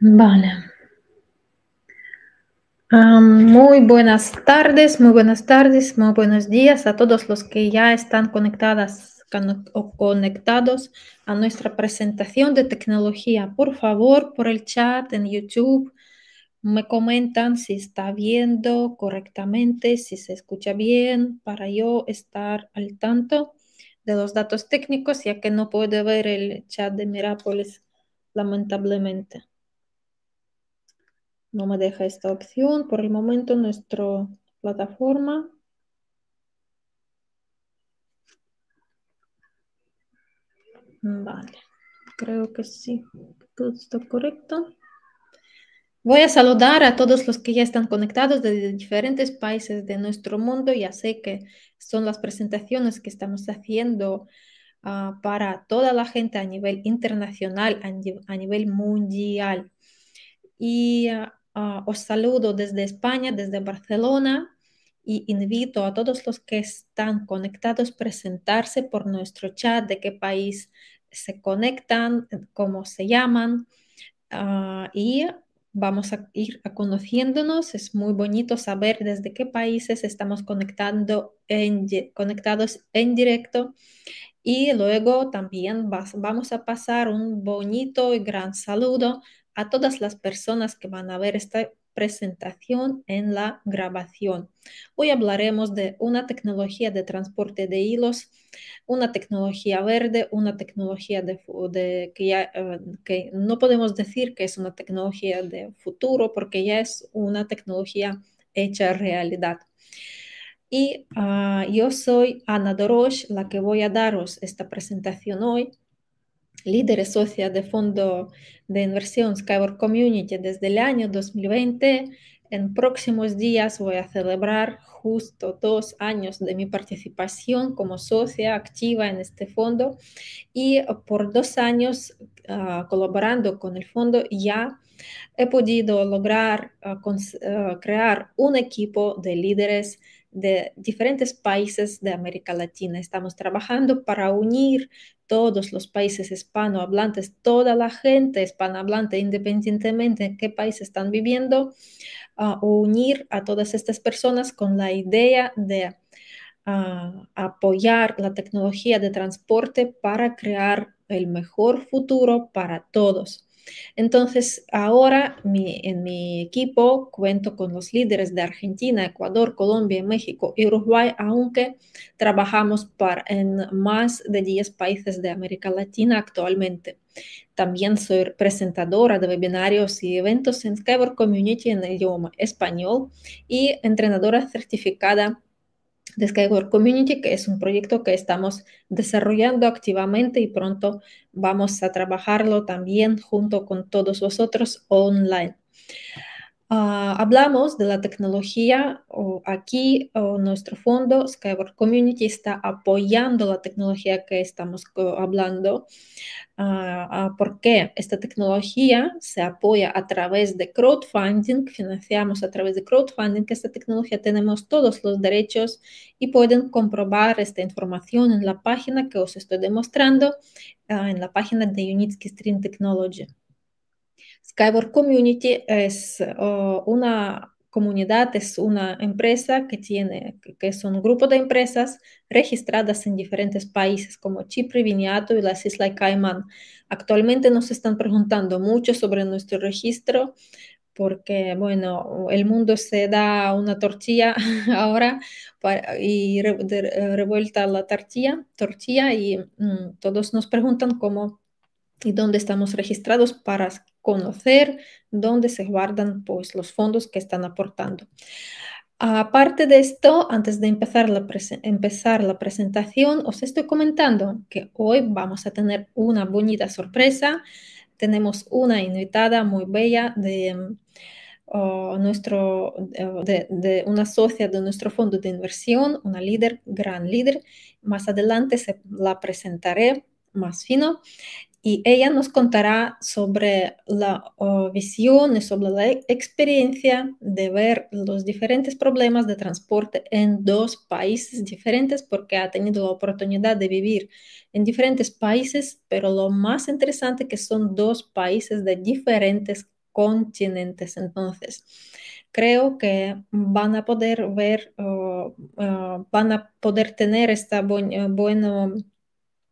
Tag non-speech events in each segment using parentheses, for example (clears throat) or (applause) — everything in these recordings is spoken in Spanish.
Vale. Ah, muy buenas tardes, muy buenas tardes, muy buenos días a todos los que ya están conectados a nuestra presentación de tecnología. Por favor, por el chat en YouTube, me comentan si está viendo correctamente, si se escucha bien, para yo estar al tanto de los datos técnicos, ya que no puedo ver el chat de Mirapolis lamentablemente. No me deja esta opción. Por el momento nuestra plataforma Vale, creo que sí, todo está correcto. Voy a saludar a todos los que ya están conectados desde diferentes países de nuestro mundo. Ya sé que son las presentaciones que estamos haciendo Ah, para toda la gente a nivel internacional, a, nivel mundial. Y ah, ah, os saludo desde España, desde Barcelona, y invito a todos los que están conectados a presentarse por nuestro chat de qué país se conectan, cómo se llaman. y vamos a ir conociéndonos. Es muy bonito saber desde qué países estamos conectando en, conectados en directo y luego también vamos a pasar un bonito y gran saludo a todas las personas que van a ver esta presentación en la grabación. Hoy hablaremos de una tecnología de transporte de hilos, una tecnología verde, una tecnología de, eh, que no podemos decir que es una tecnología de futuro porque ya es una tecnología hecha realidad. Y ah, yo soy Ana Dorosh, la que voy a daros esta presentación hoy, líder socia de Fondo de Inversión Skyward Community desde el año 2020. En próximos días voy a celebrar justo dos años de mi participación como socia activa en este fondo y por dos años ah, colaborando con el fondo ya he podido lograr ah, crear un equipo de líderes de diferentes países de América Latina. Estamos trabajando para unir todos los países hispanohablantes, toda la gente hispanohablante, independientemente de qué país están viviendo, a unir a todas estas personas con la idea de apoyar la tecnología de transporte para crear el mejor futuro para todos. Entonces, ahora en mi equipo cuento con los líderes de Argentina, Ecuador, Colombia, México y Uruguay, aunque trabajamos en más de 10 países de América Latina actualmente. También soy presentadora de webinarios y eventos en Skyward Community en el idioma español y entrenadora certificada de Community, que es un proyecto que estamos desarrollando activamente y pronto vamos a trabajarlo también junto con todos vosotros online. Ah, hablamos de la tecnología. aquí nuestro fondo Skyward Community está apoyando la tecnología que estamos hablando, ah, ah, porque esta tecnología se apoya a través de crowdfunding, financiamos a través de crowdfunding esta tecnología, tenemos todos los derechos y pueden comprobar esta información en la página que os estoy demostrando, en la página de Unitsky Stream Technology. Skyward Community es una comunidad, es una empresa que tiene, que es un grupo de empresas registradas en diferentes países como Chipre, Viniato y las Islas Caimán. Actualmente nos están preguntando mucho sobre nuestro registro porque, bueno, el mundo se da una tortilla (laughs) ahora para, y eh, revuelta la tortilla, tortilla y mm, todos nos preguntan cómo y dónde estamos registrados para conocer dónde se guardan pues, los fondos que están aportando. Aparte de esto, antes de empezar la, empezar la presentación, os estoy comentando que hoy vamos a tener una bonita sorpresa. Tenemos una invitada muy bella de, oh, nuestro, oh, de una socia de nuestro fondo de inversión, una líder, gran líder. Más adelante se la presentaré más fino y ella nos contará sobre la visión y sobre la experiencia de ver los diferentes problemas de transporte en dos países diferentes porque ha tenido la oportunidad de vivir en diferentes países, pero lo más interesante que son dos países de diferentes continentes. Entonces, creo que van a poder ver, van a poder tener esta buena... Eh,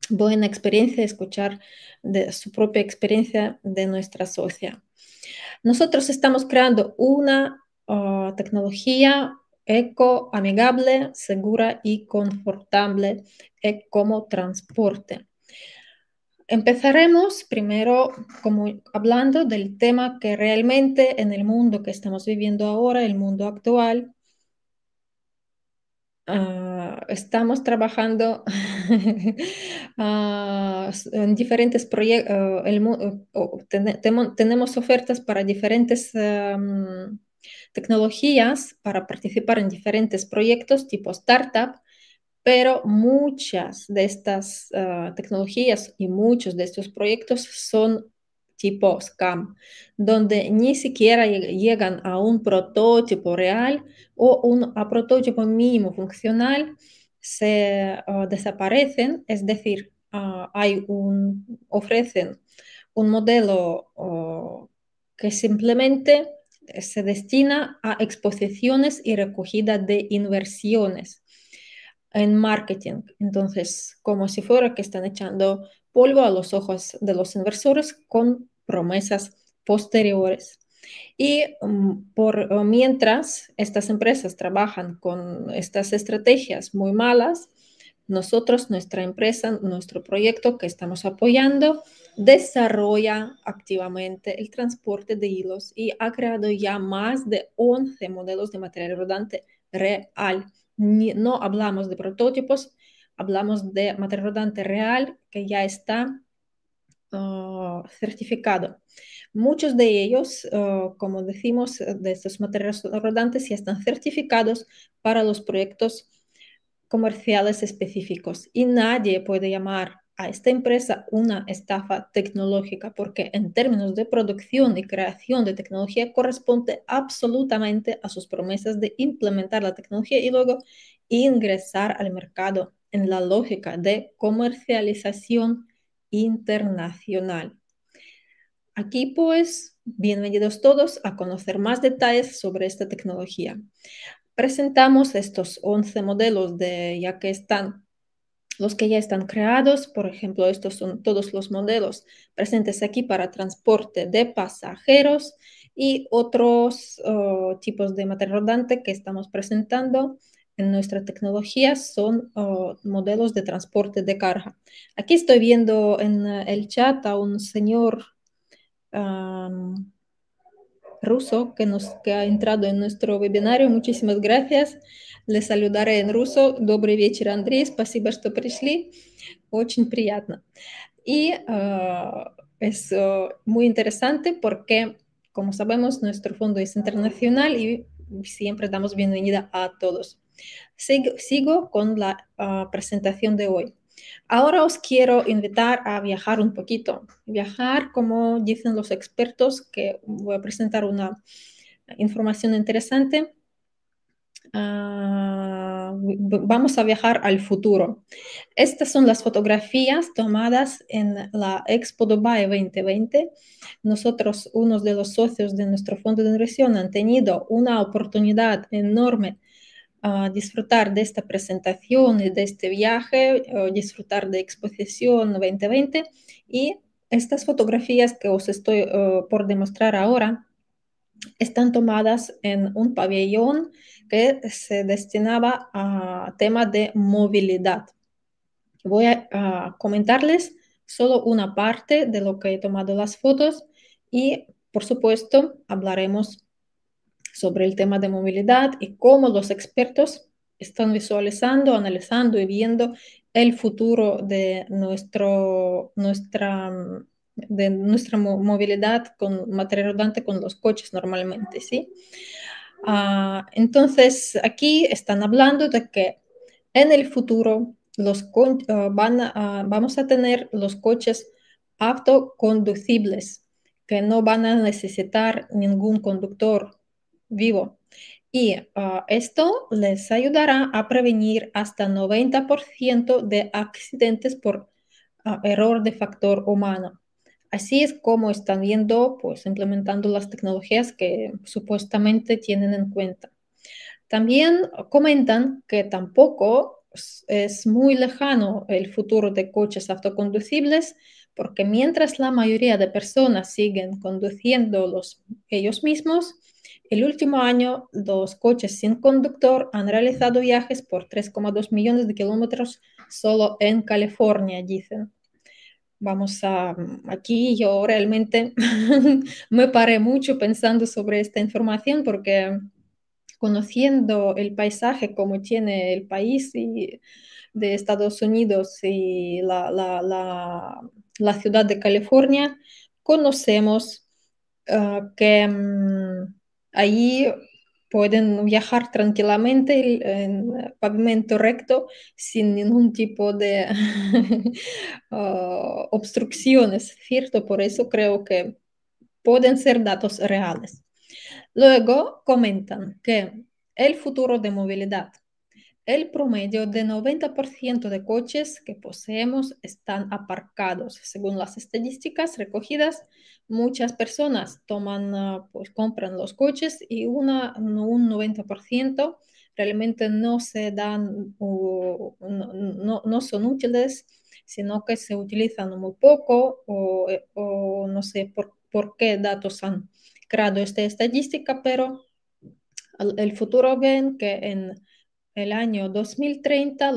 buena experiencia, escuchar de su propia experiencia de nuestra socia. Nosotros estamos creando una ah, tecnología eco, amigable, segura y confortable como transporte. Empezaremos primero como hablando del tema que realmente en el mundo que estamos viviendo ahora, el mundo actual, Ah, estamos trabajando (laughs) ah, en diferentes proyectos, ah, eh, tenemos ofertas para diferentes mm, tecnologías, para participar en diferentes proyectos tipo startup, pero muchas de estas tecnologías y muchos de estos proyectos son tipo SCAM, donde ni siquiera llegan a un prototipo real o un, prototipo mínimo funcional, se ah, desaparecen, es decir, ah, hay un, ofrecen un modelo que simplemente se destina a exposiciones y recogida de inversiones en marketing. Entonces, como si fuera que están echando polvo a los ojos de los inversores con promesas posteriores. Y mm, por eh, mientras estas empresas trabajan con estas estrategias muy malas, nosotros, nuestra empresa, nuestro proyecto que estamos apoyando, desarrolla activamente el transporte de hilos y ha creado ya más de 11 modelos de material rodante real. no hablamos de prototipos, hablamos de material rodante real que ya está ah, certificado. Muchos de ellos, ah, como decimos, eh, de estos materiales rodantes ya están certificados para los proyectos comerciales específicos y nadie puede llamar a esta empresa una estafa tecnológica porque en términos de producción y creación de tecnología corresponde absolutamente a sus promesas de implementar la tecnología y luego ingresar al mercado en la lógica de comercialización internacional. Aquí pues, bienvenidos todos a conocer más detalles sobre esta tecnología. Presentamos estos 11 modelos de ya que están los que ya están creados, por ejemplo, estos son todos los modelos presentes aquí para transporte de pasajeros y otros oh, tipos de material rodante que estamos presentando en nuestra tecnología son ah, modelos de transporte de carga. Aquí estoy viendo en ah, el chat a un señor ruso que, nos, que ha entrado en nuestro webinario. Muchísimas gracias. Le saludaré en ruso. Добрый вечер, Андрей. Спасибо, что пришли. Очень приятно. Y es muy interesante porque, como sabemos, nuestro fondo es internacional y siempre damos bienvenida a todos sigo con la ah, presentación de hoy. Ahora os quiero invitar a viajar un poquito. Viajar, como dicen los expertos, que voy a presentar una información interesante. Ah, vamos a viajar al futuro. Estas son las fotografías tomadas en la Expo Dubai 2020. Nosotros, unos de los socios de nuestro fondo de inversión, han tenido una oportunidad enorme disfrutar de esta presentación y de este viaje, disfrutar de Exposición 2020 y estas fotografías que os estoy por demostrar ahora están tomadas en un pabellón que se destinaba a tema de movilidad. Voy a, a comentarles solo una parte de lo que he tomado las fotos y, por supuesto, hablaremos sobre el tema de movilidad y cómo los expertos están visualizando, analizando y viendo el futuro de nuestro, nuestra, de nuestra movilidad con material rodante con los coches normalmente, ¿sí? Ah, entonces, aquí están hablando de que en el futuro los ah, van ah, vamos a tener los coches autoconducibles que no van a necesitar ningún conductor vivo. Y ah, esto les ayudará a prevenir hasta 90% de accidentes por ah, error de factor humano. Así es como están viendo, pues implementando las tecnologías que supuestamente tienen en cuenta. También comentan que tampoco es muy lejano el futuro de coches autoconducibles, porque mientras la mayoría de personas siguen los ellos mismos, el último año, los coches sin conductor han realizado viajes por 3,2 millones de kilómetros solo en California, dicen. Vamos a aquí, yo realmente (laughs) me paré mucho pensando sobre esta información porque conociendo el paisaje como tiene el país y de Estados Unidos y la, ciudad de California, conocemos ah, que... Mm, Ahí pueden viajar tranquilamente eh, en pavimento recto sin ningún tipo de (laughs) ah, obstrucciones, ¿cierto? Por eso creo que pueden ser datos reales. Luego comentan que el futuro de movilidad el promedio de 90% de coches que poseemos están aparcados. Según las estadísticas recogidas, muchas personas toman, ah, pues compran los coches y una, un 90% realmente no se dan no, son útiles, sino que se utilizan muy poco o, o no sé por, por, qué datos han creado esta estadística, pero el futuro ven que en el año 2030,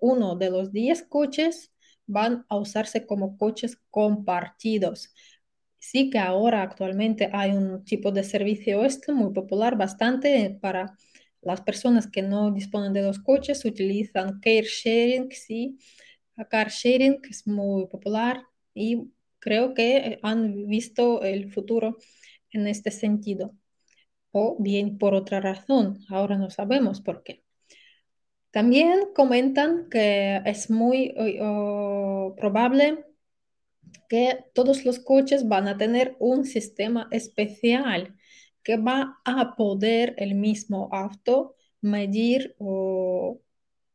uno de los 10 coches van a usarse como coches compartidos. Sí que ahora actualmente hay un tipo de servicio este muy popular, bastante eh, para las personas que no disponen de los coches, utilizan car sharing, sí. Car sharing es muy popular y creo que eh, han visto el futuro en este sentido o bien por otra razón. Ahora no sabemos por qué. También comentan que es muy eh, oh, probable que todos los coches van a tener un sistema especial que va a poder el mismo auto medir oh,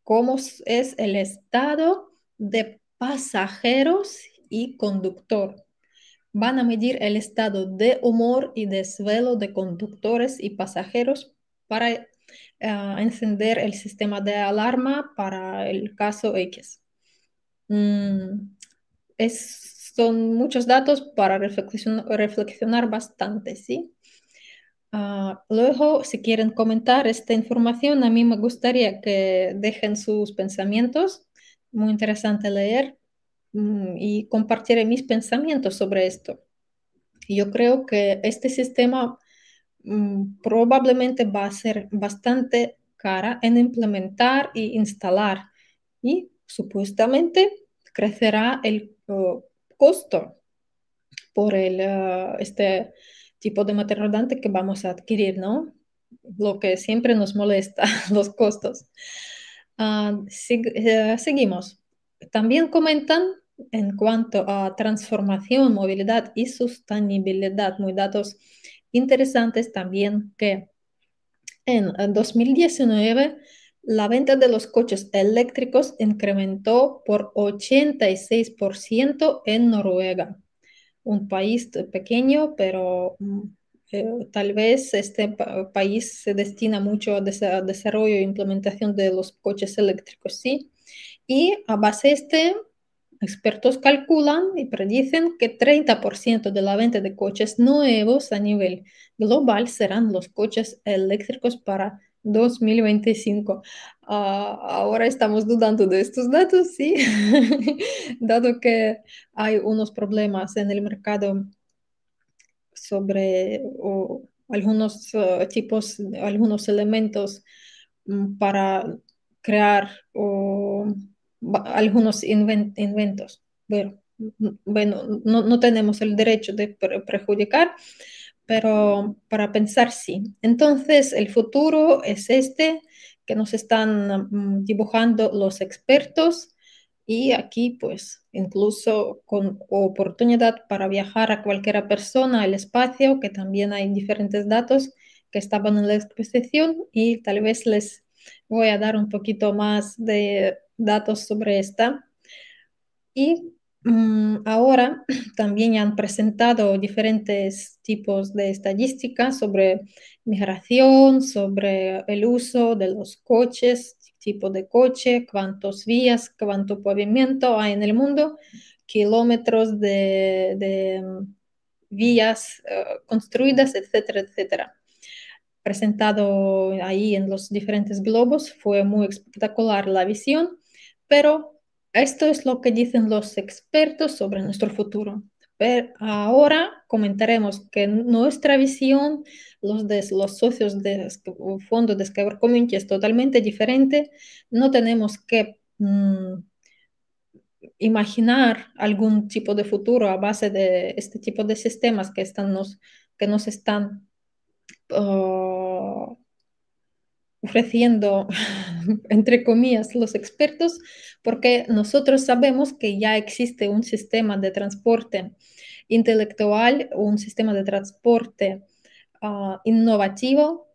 cómo es el estado de pasajeros y conductor van a medir el estado de humor y desvelo de conductores y pasajeros para ah, encender el sistema de alarma para el caso X. Mm, son muchos datos para reflexionar bastante, ¿sí? Ah, luego, si quieren comentar esta información, a mí me gustaría que dejen sus pensamientos. Muy interesante leer. Mm, y compartiré mis pensamientos sobre esto. Yo creo que este sistema mm, probablemente va a ser bastante cara en implementar y instalar y supuestamente crecerá el oh, costo por el, ah, este tipo de material rodante que vamos a adquirir, ¿no? Lo que siempre nos molesta, (laughs) los costos. Ah, eh, seguimos. También comentan en cuanto a transformación, movilidad y sostenibilidad, muy datos interesantes también que en 2019 eh, la venta de los coches eléctricos incrementó por 86% en Noruega, un país pequeño, pero mm, eh, tal vez este país se destina mucho a, desarrollo e implementación de los coches eléctricos, ¿sí? Y a base de este Expertos calculan y predicen que 30% de la venta de coches nuevos a nivel global serán los coches eléctricos para 2025. Ah, ahora estamos dudando de estos datos, sí, (laughs) dado que hay unos problemas en el mercado sobre algunos eh, tipos, algunos elementos mm, para crear o algunos inventos. Bueno, bueno no, tenemos el derecho de perjudicar, pero para pensar sí. Entonces, el futuro es este que nos están mm, dibujando los expertos y aquí pues incluso con oportunidad para viajar a cualquiera persona al espacio, que también hay diferentes datos que estaban en la exposición y tal vez les Voy a dar un poquito más de datos sobre esta. Y mm, ahora (clears throat) también han presentado diferentes tipos de estadísticas sobre migración, sobre el uso de los coches, tipo de coche, cuántos vías, cuánto pavimento hay en el mundo, kilómetros de, mm, vías eh, construidas, etcétera, etcétera presentado ahí en los diferentes globos, fue muy espectacular la visión, pero esto es lo que dicen los expertos sobre nuestro futuro. Pero ahora comentaremos que nuestra visión, los los socios del fondo de Skype Community es totalmente diferente. No tenemos que mm, imaginar algún tipo de futuro a base de este tipo de sistemas que, están nos, que nos están ofreciendo, (laughs) entre comillas, los expertos, porque nosotros sabemos que ya existe un sistema de transporte intelectual, un sistema de transporte ah, innovativo,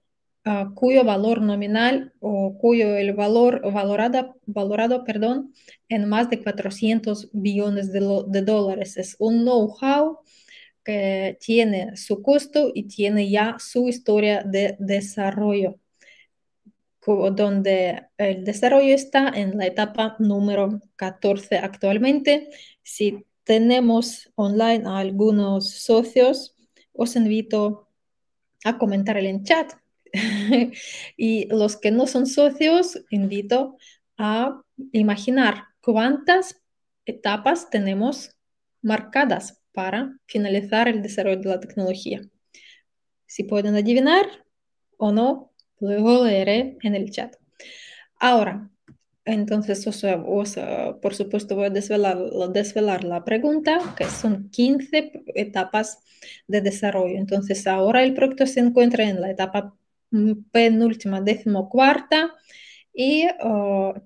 ah, cuyo valor nominal o cuyo el valor valorado valorado perdón, en más de 400 billones de, de dólares. Es un know-how que tiene su costo y tiene ya su historia de desarrollo, donde el desarrollo está en la etapa número 14 actualmente. Si tenemos online algunos socios, os invito a comentar en el chat. (laughs) y los que no son socios, invito a imaginar cuántas etapas tenemos marcadas para finalizar el desarrollo de la tecnología. Si pueden adivinar o no, luego leeré en el chat. Ahora, entonces por supuesto voy a desvelar, la pregunta, que son 15 etapas de desarrollo. Entonces ahora el proyecto se encuentra en la etapa penúltima, décimo cuarta, y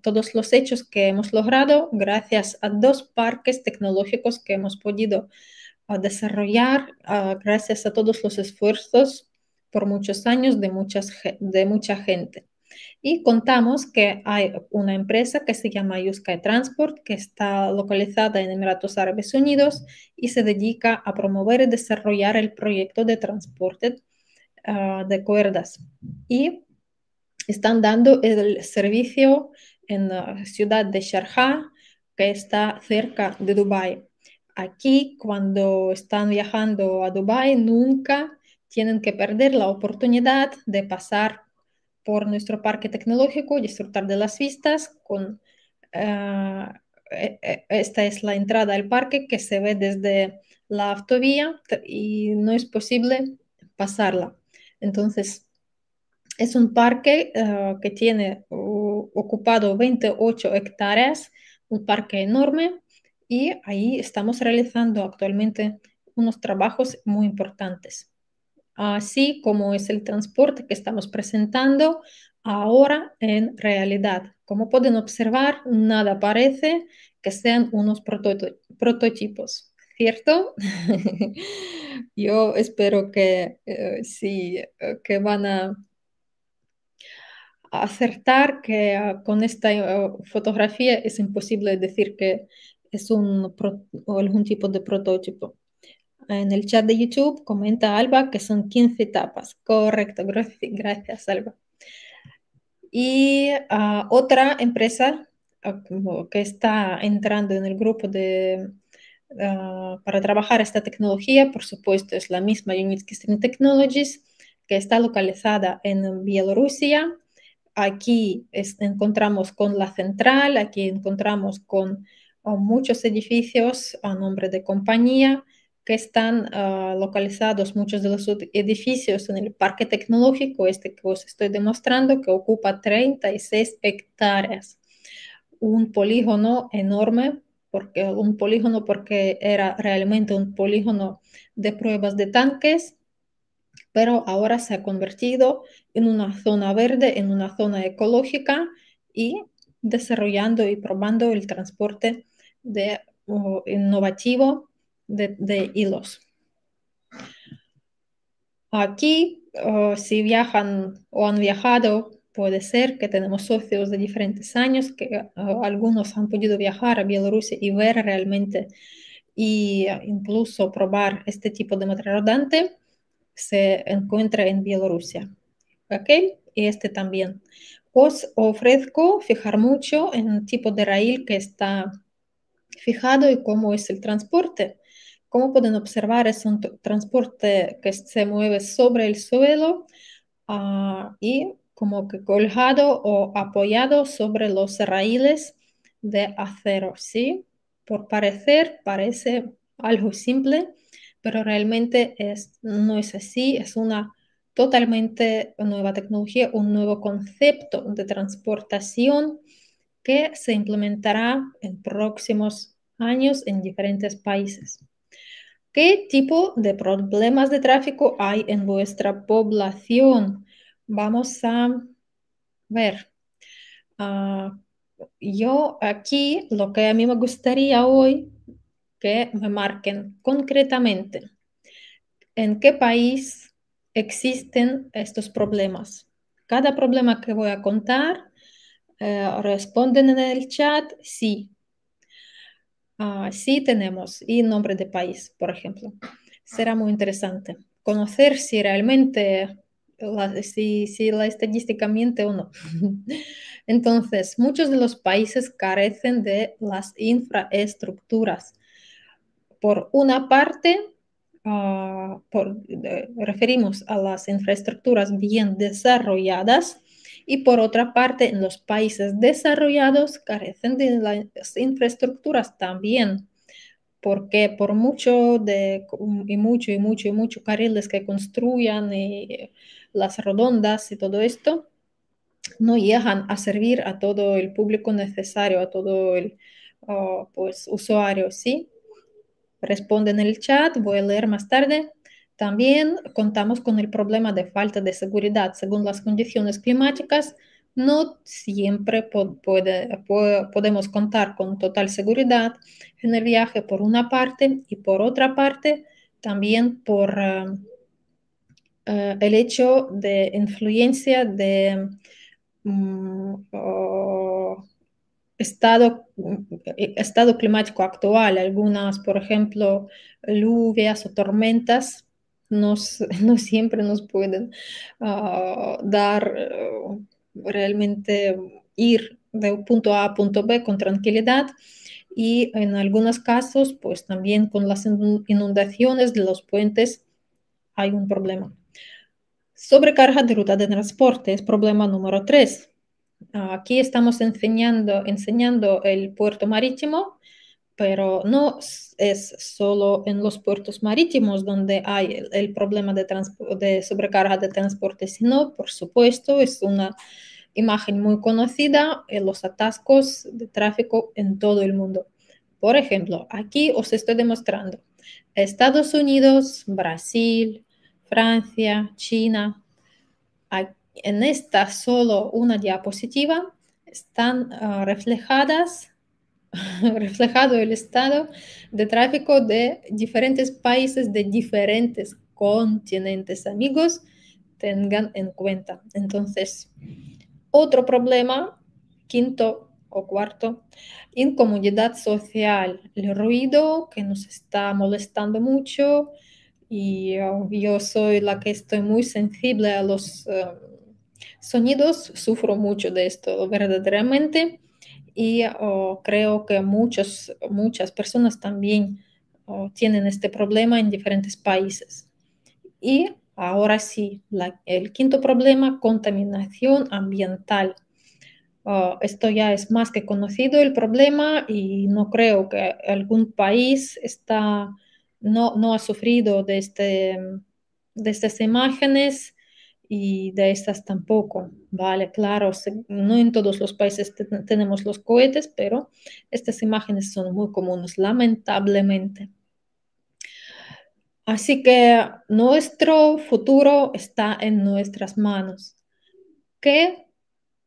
todos los hechos que hemos logrado gracias a dos parques tecnológicos que hemos podido a desarrollar gracias a todos los esfuerzos por muchos años de, muchas, de mucha gente. Y contamos que hay una empresa que se llama Yuskai Transport, que está localizada en Emiratos Árabes Unidos y se dedica a promover y desarrollar el proyecto de transporte ah, de cuerdas. Y están dando el servicio en la ciudad de Sharjah, que está cerca de Dubái aquí cuando están viajando a Dubai, nunca tienen que perder la oportunidad de pasar por nuestro parque tecnológico, y disfrutar de las vistas. Eh, eh, eh, esta es la entrada al parque que se ve desde la autovía y no es posible pasarla. Entonces, es un parque que tiene ocupado 28 hectáreas, un parque enorme y ahí estamos realizando actualmente unos trabajos muy importantes, así como es el transporte que estamos presentando ahora en realidad. Como pueden observar, nada parece que sean unos prototipos, ¿cierto? (laughs) Yo espero que eh, sí, eh, que van a acertar que ah, con esta eh, fotografía es imposible decir que es un, o algún tipo de prototipo. En el chat de YouTube comenta Alba que son 15 etapas. Correcto, gracias (laughs) Alba. Y ah, otra empresa ah, que está entrando en el grupo de, ah, para trabajar esta tecnología, por supuesto, es la misma Unitsky Stream Technologies, que está localizada en Bielorrusia. Aquí encontramos con la central, aquí encontramos con o muchos edificios a nombre de compañía que están ah, localizados, muchos de los edificios en el parque tecnológico, este que os estoy demostrando, que ocupa 36 hectáreas. Un polígono enorme, porque, un polígono porque era realmente un polígono de pruebas de tanques, pero ahora se ha convertido en una zona verde, en una zona ecológica y desarrollando y probando el transporte de, innovativo de, hilos. Aquí, si viajan o han viajado, puede ser que tenemos socios de diferentes años, que algunos han podido viajar a Bielorrusia y ver realmente y eh, incluso probar este tipo de material rodante, se encuentra en Bielorrusia. ¿Ok? Y este también. Os ofrezco fijar mucho en el tipo de raíl que está fijado y cómo es el transporte. Como pueden observar, es un transporte que se mueve sobre el suelo ah, y como que colgado o apoyado sobre los raíles de acero. Sí, por parecer parece algo simple, pero realmente es, no es así, es una totalmente nueva tecnología, un nuevo concepto de transportación que se implementará en próximos años en diferentes países. ¿Qué tipo de problemas de tráfico hay en vuestra población? Vamos a ver. Ah, yo aquí lo que a mí me gustaría hoy que me marquen concretamente en qué país existen estos problemas. Cada problema que voy a contar eh, responden en el chat sí. Ah, sí tenemos y nombre de país, por ejemplo. Será muy interesante conocer si realmente la, si, la estadística miente o no. (laughs) Entonces, muchos de los países carecen de las infraestructuras. Por una parte, ah, referimos a las infraestructuras bien desarrolladas y por otra parte en los países desarrollados carecen de las infraestructuras también, porque por mucho de, um, y mucho y mucho y mucho carriles que construyan y eh, las redondas y todo esto, no llegan a servir a todo el público necesario, a todo el oh, pues, usuario, ¿sí? Responde en el chat, voy a leer más tarde. También contamos con el problema de falta de seguridad según las condiciones climáticas. No siempre podemos contar con total seguridad en el viaje por una parte y por otra parte también por eh, eh, el hecho de influencia de mm, estado, estado climático actual, algunas, por ejemplo, lluvias o tormentas (laughs) no siempre nos pueden ah, dar eh, realmente ir de punto A a punto B con tranquilidad y en algunos casos, pues también con las inundaciones de los puentes hay un problema. Sobrecarga de ruta de transporte es problema número tres. Aquí estamos enseñando, enseñando el puerto marítimo, pero no es solo en los puertos marítimos donde hay el, problema de, de sobrecarga de transporte, sino, por supuesto, es una imagen muy conocida en los atascos de tráfico en todo el mundo. Por ejemplo, aquí os estoy demostrando Estados Unidos, Brasil, Francia, China. En esta solo una diapositiva están ah, reflejadas (laughs) reflejado el estado de tráfico de diferentes países de diferentes continentes. Amigos, tengan en cuenta. Entonces, otro problema, quinto o cuarto, incomodidad social, el ruido que nos está molestando mucho y oh, yo soy la que estoy muy sensible a los eh, sonidos, sufro mucho de esto verdaderamente y creo que muchos, muchas personas también tienen este problema en diferentes países. Y ahora sí, el quinto problema, contaminación ambiental. Oh, esto ya es más que conocido el problema y no creo que algún país no, no ha sufrido de este, estas imágenes y de estas tampoco, ¿vale? Claro, no en todos los países tenemos los cohetes, pero estas imágenes son muy comunes, lamentablemente. Así que nuestro futuro está en nuestras manos. ¿Qué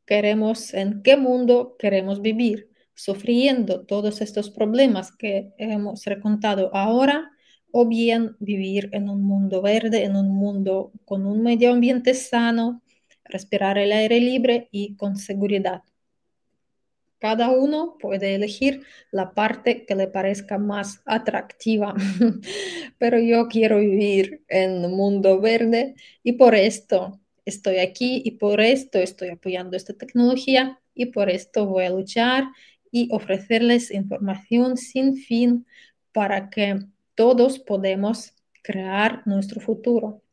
queremos, en qué mundo queremos vivir? ¿Sufriendo todos estos problemas que hemos recontado ahora o bien vivir en un mundo verde, en un mundo con un medio ambiente sano, respirar el aire libre y con seguridad. Cada uno puede elegir la parte que le parezca más atractiva, (laughs) pero yo quiero vivir en un mundo verde y por esto estoy aquí y por esto estoy apoyando esta tecnología y por esto voy a luchar y ofrecerles información sin fin para que todos podemos crear nuestro futuro.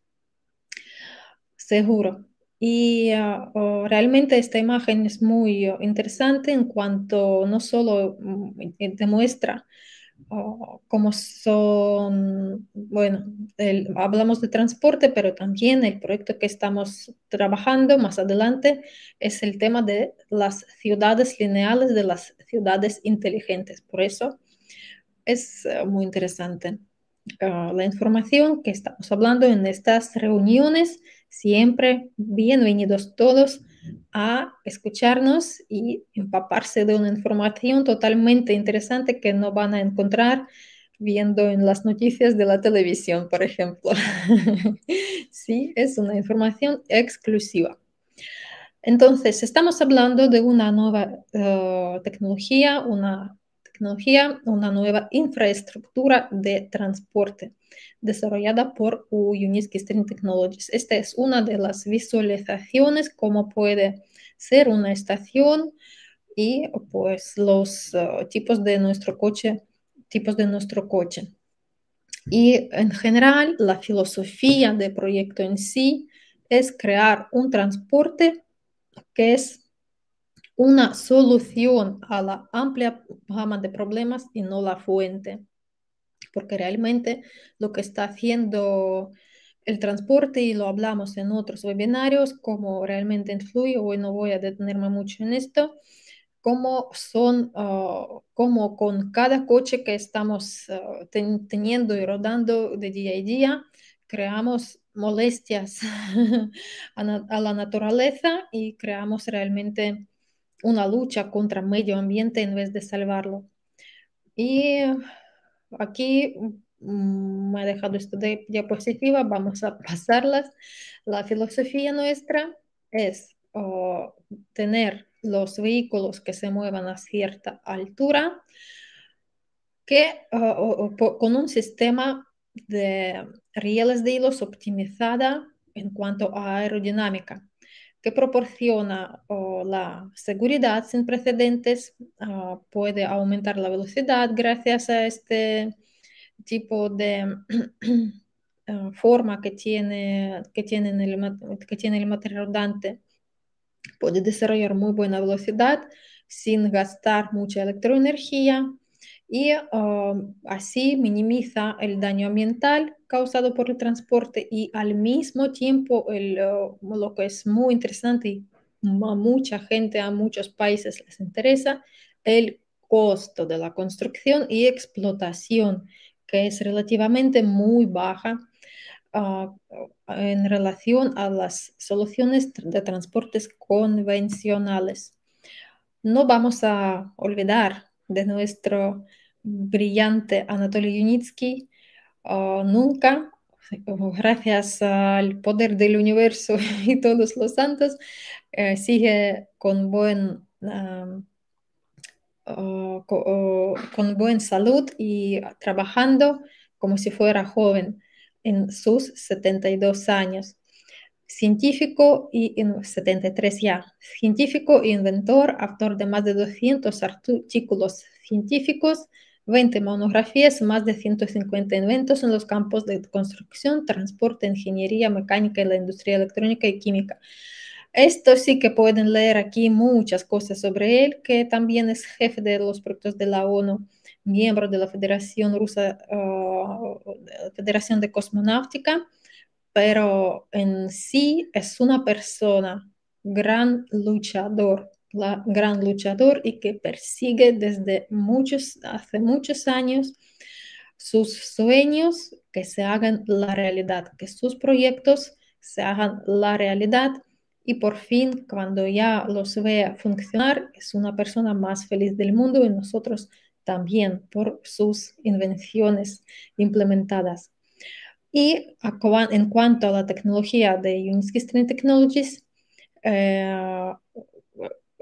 Seguro. Y ah, oh, realmente esta imagen es muy oh, interesante en cuanto no solo mm, eh, demuestra oh, cómo son, bueno, hablamos de transporte, pero también el proyecto que estamos trabajando más adelante es el tema de las ciudades lineales, de las ciudades inteligentes. Por eso es eh, muy interesante. Ah, la información que estamos hablando en estas reuniones, siempre bienvenidos todos a escucharnos y empaparse de una información totalmente interesante que no van a encontrar viendo en las noticias de la televisión, por ejemplo. (laughs) sí, es una información exclusiva. Entonces, estamos hablando de una nueva eh, tecnología, una una nueva infraestructura de transporte desarrollada por Unisky Stream Technologies. Esta es una de las visualizaciones cómo puede ser una estación y pues los eh, tipos de nuestro coche, tipos de nuestro coche. Y en general, la filosofía del proyecto en sí es crear un transporte que es una solución a la amplia gama de problemas y no la fuente. Porque realmente lo que está haciendo el transporte, y lo hablamos en otros webinarios, cómo realmente influye, hoy no voy a detenerme mucho en esto, cómo son, ah, como con cada coche que estamos ah, teniendo y rodando de día a día, creamos molestias (laughs) a, la naturaleza y creamos realmente una lucha contra medio ambiente en vez de salvarlo. Y aquí mm, me ha dejado esta diapositiva, vamos a pasarlas. La filosofía nuestra es tener los vehículos que se muevan a cierta altura que, con un sistema de rieles de hilos optimizada en cuanto a aerodinámica que proporciona la seguridad sin precedentes, ah, puede aumentar la velocidad gracias a este tipo de (clears throat) ah, forma que tiene, el, que tiene el material rodante. Puede desarrollar muy buena velocidad sin gastar mucha electroenergía y ah, así minimiza el daño ambiental causado por el transporte y al mismo tiempo el, oh, lo que es muy interesante y a mucha gente, a muchos países les interesa, el costo de la construcción y explotación, que es relativamente muy baja ah, en relación a las soluciones de transportes convencionales. No vamos a olvidar de nuestro brillante Anatoly Yunitsky, Ah, nunca, oh, gracias al poder del universo (laughs) y todos los santos, eh, sigue con buen... Ah, con buen salud y trabajando como si fuera joven en sus 72 años. Científico y en 73 ya. Científico, e inventor, autor de más de 200 artículos científicos, 20 monografías más de 150 inventos en los campos de construcción, transporte, ingeniería mecánica y la industria electrónica y química. Esto sí que pueden leer aquí muchas cosas sobre él, que también es jefe de los proyectos de la ONU, miembro de la Federación Rusa, ah, Federación de Cosmonáutica, pero en sí es una persona, gran luchador, la gran luchador y que persigue desde muchos, hace muchos años sus sueños que se hagan la realidad, que sus proyectos se hagan la realidad y por fin cuando ya los vea funcionar es una persona más feliz del mundo y nosotros también por sus invenciones implementadas. Y en cuanto a la tecnología de String Technologies, eh,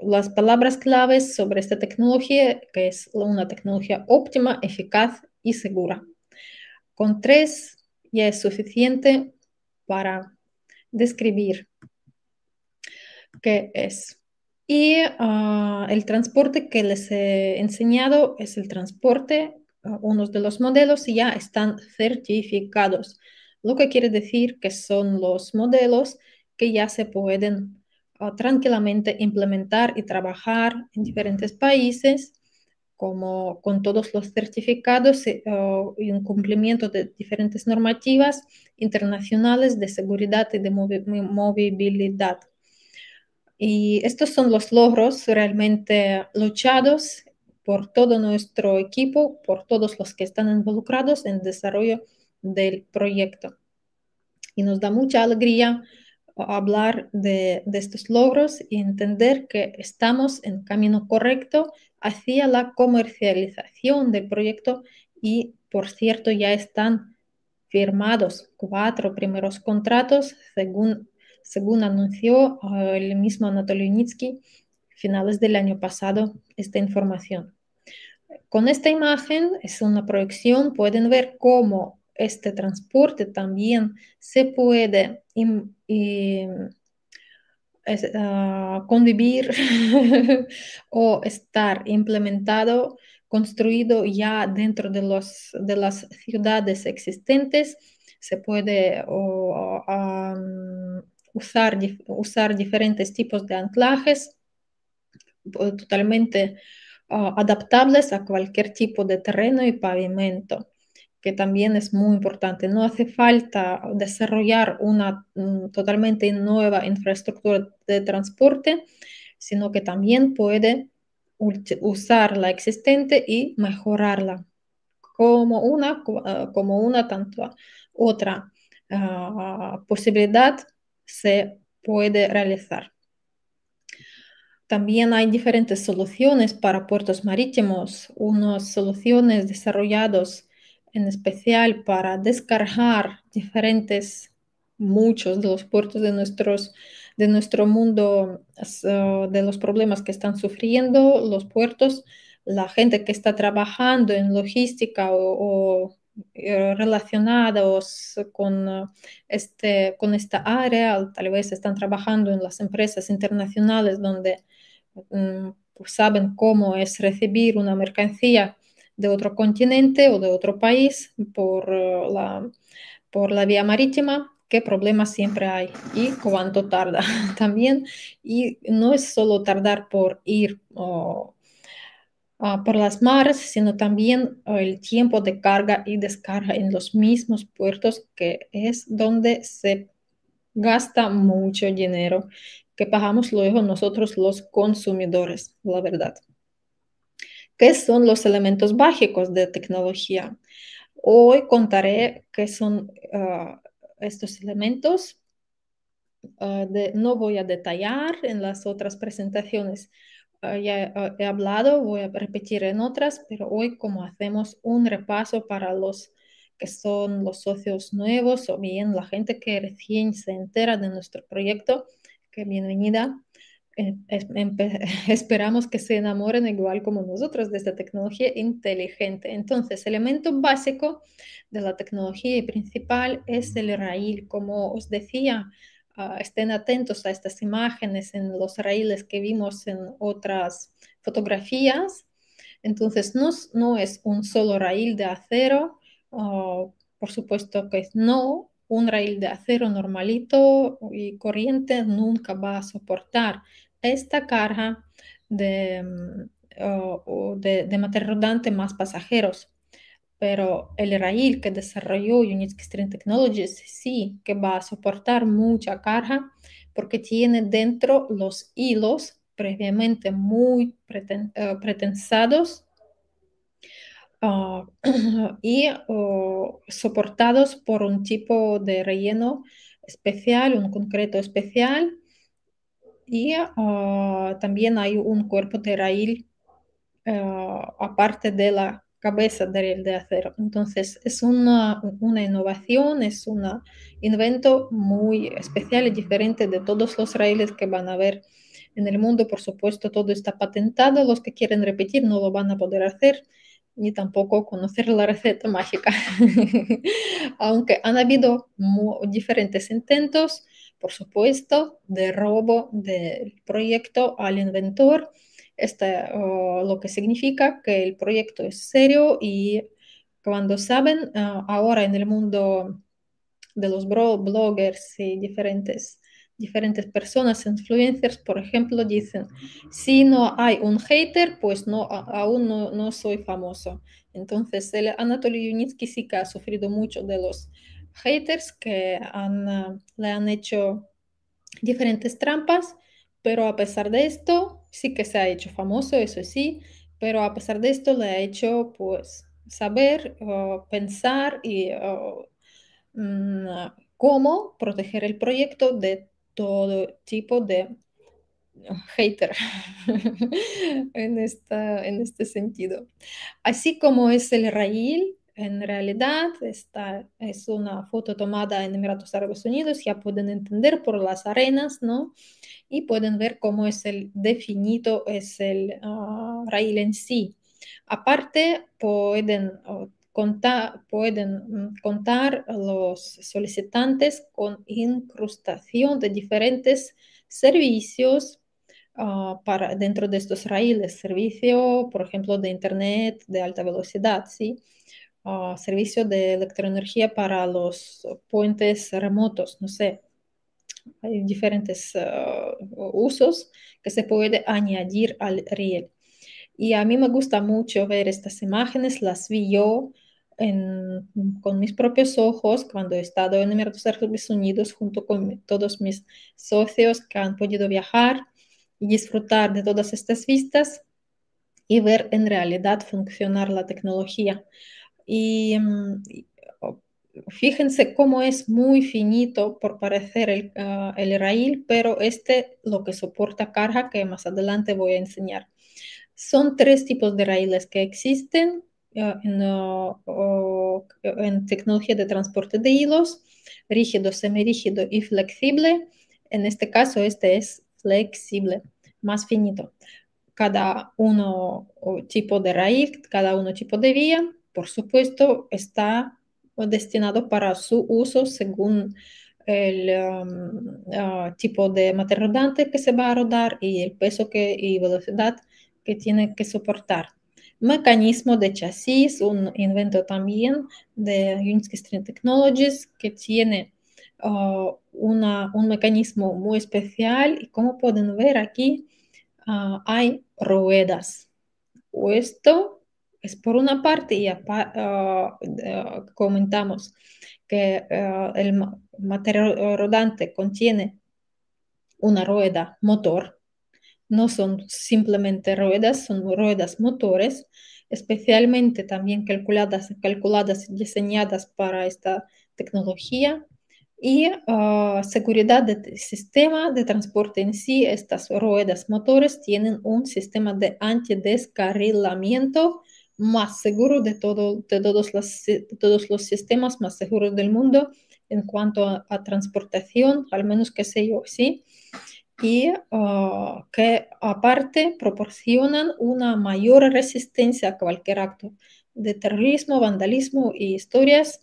las palabras claves sobre esta tecnología, que es una tecnología óptima, eficaz y segura. Con tres ya es suficiente para describir qué es. Y ah, el transporte que les he enseñado es el transporte, ah, unos de los modelos ya están certificados, lo que quiere decir que son los modelos que ya se pueden tranquilamente implementar y trabajar en diferentes países, como con todos los certificados eh, y un cumplimiento de diferentes normativas internacionales de seguridad y de movilidad. Y estos son los logros realmente luchados por todo nuestro equipo, por todos los que están involucrados en el desarrollo del proyecto. Y nos da mucha alegría hablar de, estos logros y entender que estamos en camino correcto hacia la comercialización del proyecto y, por cierto, ya están firmados cuatro primeros contratos, según, según anunció eh, el mismo Anatoly Unitsky finales del año pasado esta información. Con esta imagen, es una proyección, pueden ver cómo este transporte también se puede ah, convivir (laughs) o estar implementado, construido ya dentro de, las ciudades existentes, se puede ah, usar, diferentes tipos de anclajes totalmente ah, adaptables a cualquier tipo de terreno y pavimento que también es muy importante. No hace falta desarrollar una mm, totalmente nueva infraestructura de transporte, sino que también puede usar la existente y mejorarla como una, ah, como una tanto otra ah, posibilidad se puede realizar. También hay diferentes soluciones para puertos marítimos, unas soluciones desarrolladas en especial para descargar diferentes, muchos de los puertos de, nuestros, de nuestro mundo, eh, de los problemas que están sufriendo los puertos, la gente que está trabajando en logística o, o eh, relacionados con, eh, este, con esta área, tal vez están trabajando en las empresas internacionales donde mm, pues saben cómo es recibir una mercancía de otro continente o de otro país por eh, la, por la vía marítima, qué problemas siempre hay y cuánto tarda (laughs) también. Y no es solo tardar por ir por las mares, sino también el tiempo de carga y descarga en los mismos puertos, que es donde se gasta mucho dinero que pagamos luego nosotros los consumidores, la verdad qué son los elementos básicos de tecnología. Hoy contaré qué son ah, estos elementos. Ah, no voy a detallar en las otras presentaciones. Ah, ya he hablado, voy a repetir en otras, pero hoy como hacemos un repaso para los que son los socios nuevos o bien la gente que recién se entera de nuestro proyecto, que bienvenida. (laughs) esperamos que se enamoren igual como nosotros de esta tecnología inteligente. Entonces, elemento básico de la tecnología y principal es el raíl. Como os decía, ah, estén atentos a estas imágenes en los raíles que vimos en otras fotografías. Entonces, no, es un solo raíl de acero, ah, por supuesto que no, un rail de acero normalito y corriente nunca va a soportar esta carga mm, de, material de, rodante más pasajeros. Pero el rail que desarrolló Unit String Technologies sí que va a soportar mucha carga porque tiene dentro los hilos previamente muy eh, pretensados ah, (clears throat) y oh, soportados por un tipo de relleno especial, un concreto especial y ah, también hay un cuerpo de raíl ah, aparte de la cabeza de, de acero. Entonces es una, una, innovación, es un invento muy especial y diferente de todos los raíles que van a ver en el mundo. Por supuesto, todo está patentado, los que quieren repetir no lo van a poder hacer ni tampoco conocer la receta mágica. (laughs) Aunque han habido diferentes intentos, por supuesto, de robo del proyecto al inventor. Esto lo que significa que el proyecto es serio y cuando saben, ah, ahora en el mundo de los bloggers y diferentes, diferentes personas, influencers, por ejemplo, dicen, si no hay un hater, pues no, aún no, soy famoso. Entonces, Anatoly Yunitsky sí que ha sufrido mucho de los haters que le han hecho diferentes trampas, pero a pesar de esto, sí que se ha hecho famoso, eso sí, pero a pesar de esto le ha hecho pues saber, pensar y mm, cómo proteger el proyecto de todo tipo de hater (laughs) en, esta, en este sentido. Así como es el raíl, en realidad esta es una foto tomada en Emiratos Árabes Unidos, ya pueden entender por las arenas, ¿no? Y pueden ver cómo es el definido, es el ah, en sí. Aparte, pueden, ah, contar, pueden contar los solicitantes con incrustación de diferentes servicios ah, para dentro de estos raíles, servicio, por ejemplo, de internet de alta velocidad, ¿sí? servicio de electroenergía para los puentes remotos, no sé. Hay diferentes eh, usos que se puede añadir al riel. Y a mí me gusta mucho ver estas imágenes, las vi yo con mis propios ojos cuando he estado en Emiratos Árabes Unidos junto con todos mis socios que han podido viajar y disfrutar de todas estas vistas y ver en realidad funcionar la tecnología. Y, mm, fíjense cómo es muy finito por parecer el, ah, el, raíl, pero este lo que soporta carga que más adelante voy a enseñar. Son tres tipos de raíles que existen ah, en, en, tecnología de transporte de hilos, rígido, semirígido y flexible. En este caso, este es flexible, más finito. Cada uno tipo de raíl, cada uno tipo de vía por supuesto, está pues, destinado para su uso según el um, uh, tipo de material rodante que se va a rodar y el peso que, y velocidad que tiene que soportar. Mecanismo de chasis, un invento también de Unisky String Technologies que tiene uh, un mecanismo muy especial y como pueden ver aquí uh, hay ruedas. Es por una parte, ya ah, ah, comentamos que ah, el material rodante contiene una rueda motor, no son simplemente ruedas, son ruedas motores, especialmente también calculadas, calculadas y diseñadas para esta tecnología. Y seguridad del sistema de transporte en sí, estas ruedas motores tienen un sistema de antidescarrilamiento más seguro de, todo, de todos, los todos los sistemas más seguros del mundo en cuanto a, transportación, al menos que sé yo, sí, y ah, que aparte proporcionan una mayor resistencia a cualquier acto de terrorismo, vandalismo y historias.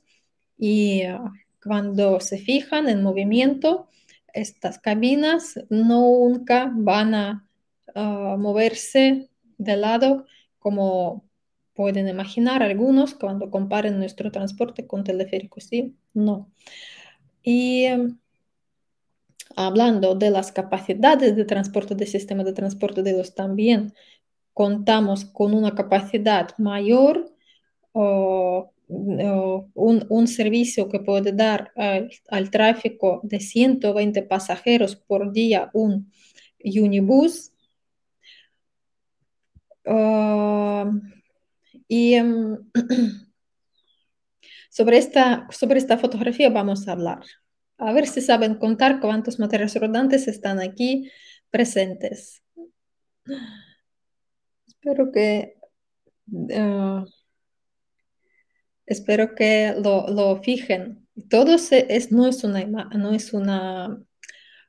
Y ah, cuando se fijan en movimiento, estas cabinas nunca van a ah, moverse de lado como pueden imaginar algunos cuando comparen nuestro transporte con teleférico, ¿sí? No. Y em, hablando de las capacidades de transporte, del sistema de transporte de los también, contamos con una capacidad mayor o, un, servicio que puede dar al, tráfico de 120 pasajeros por día un unibus. Y em, (clears throat) sobre, esta, sobre esta fotografía vamos a hablar. A ver si saben contar cuántos materias rodantes están aquí presentes. Espero que, eh, espero que lo, fijen. Todo es, no es, una, no es una,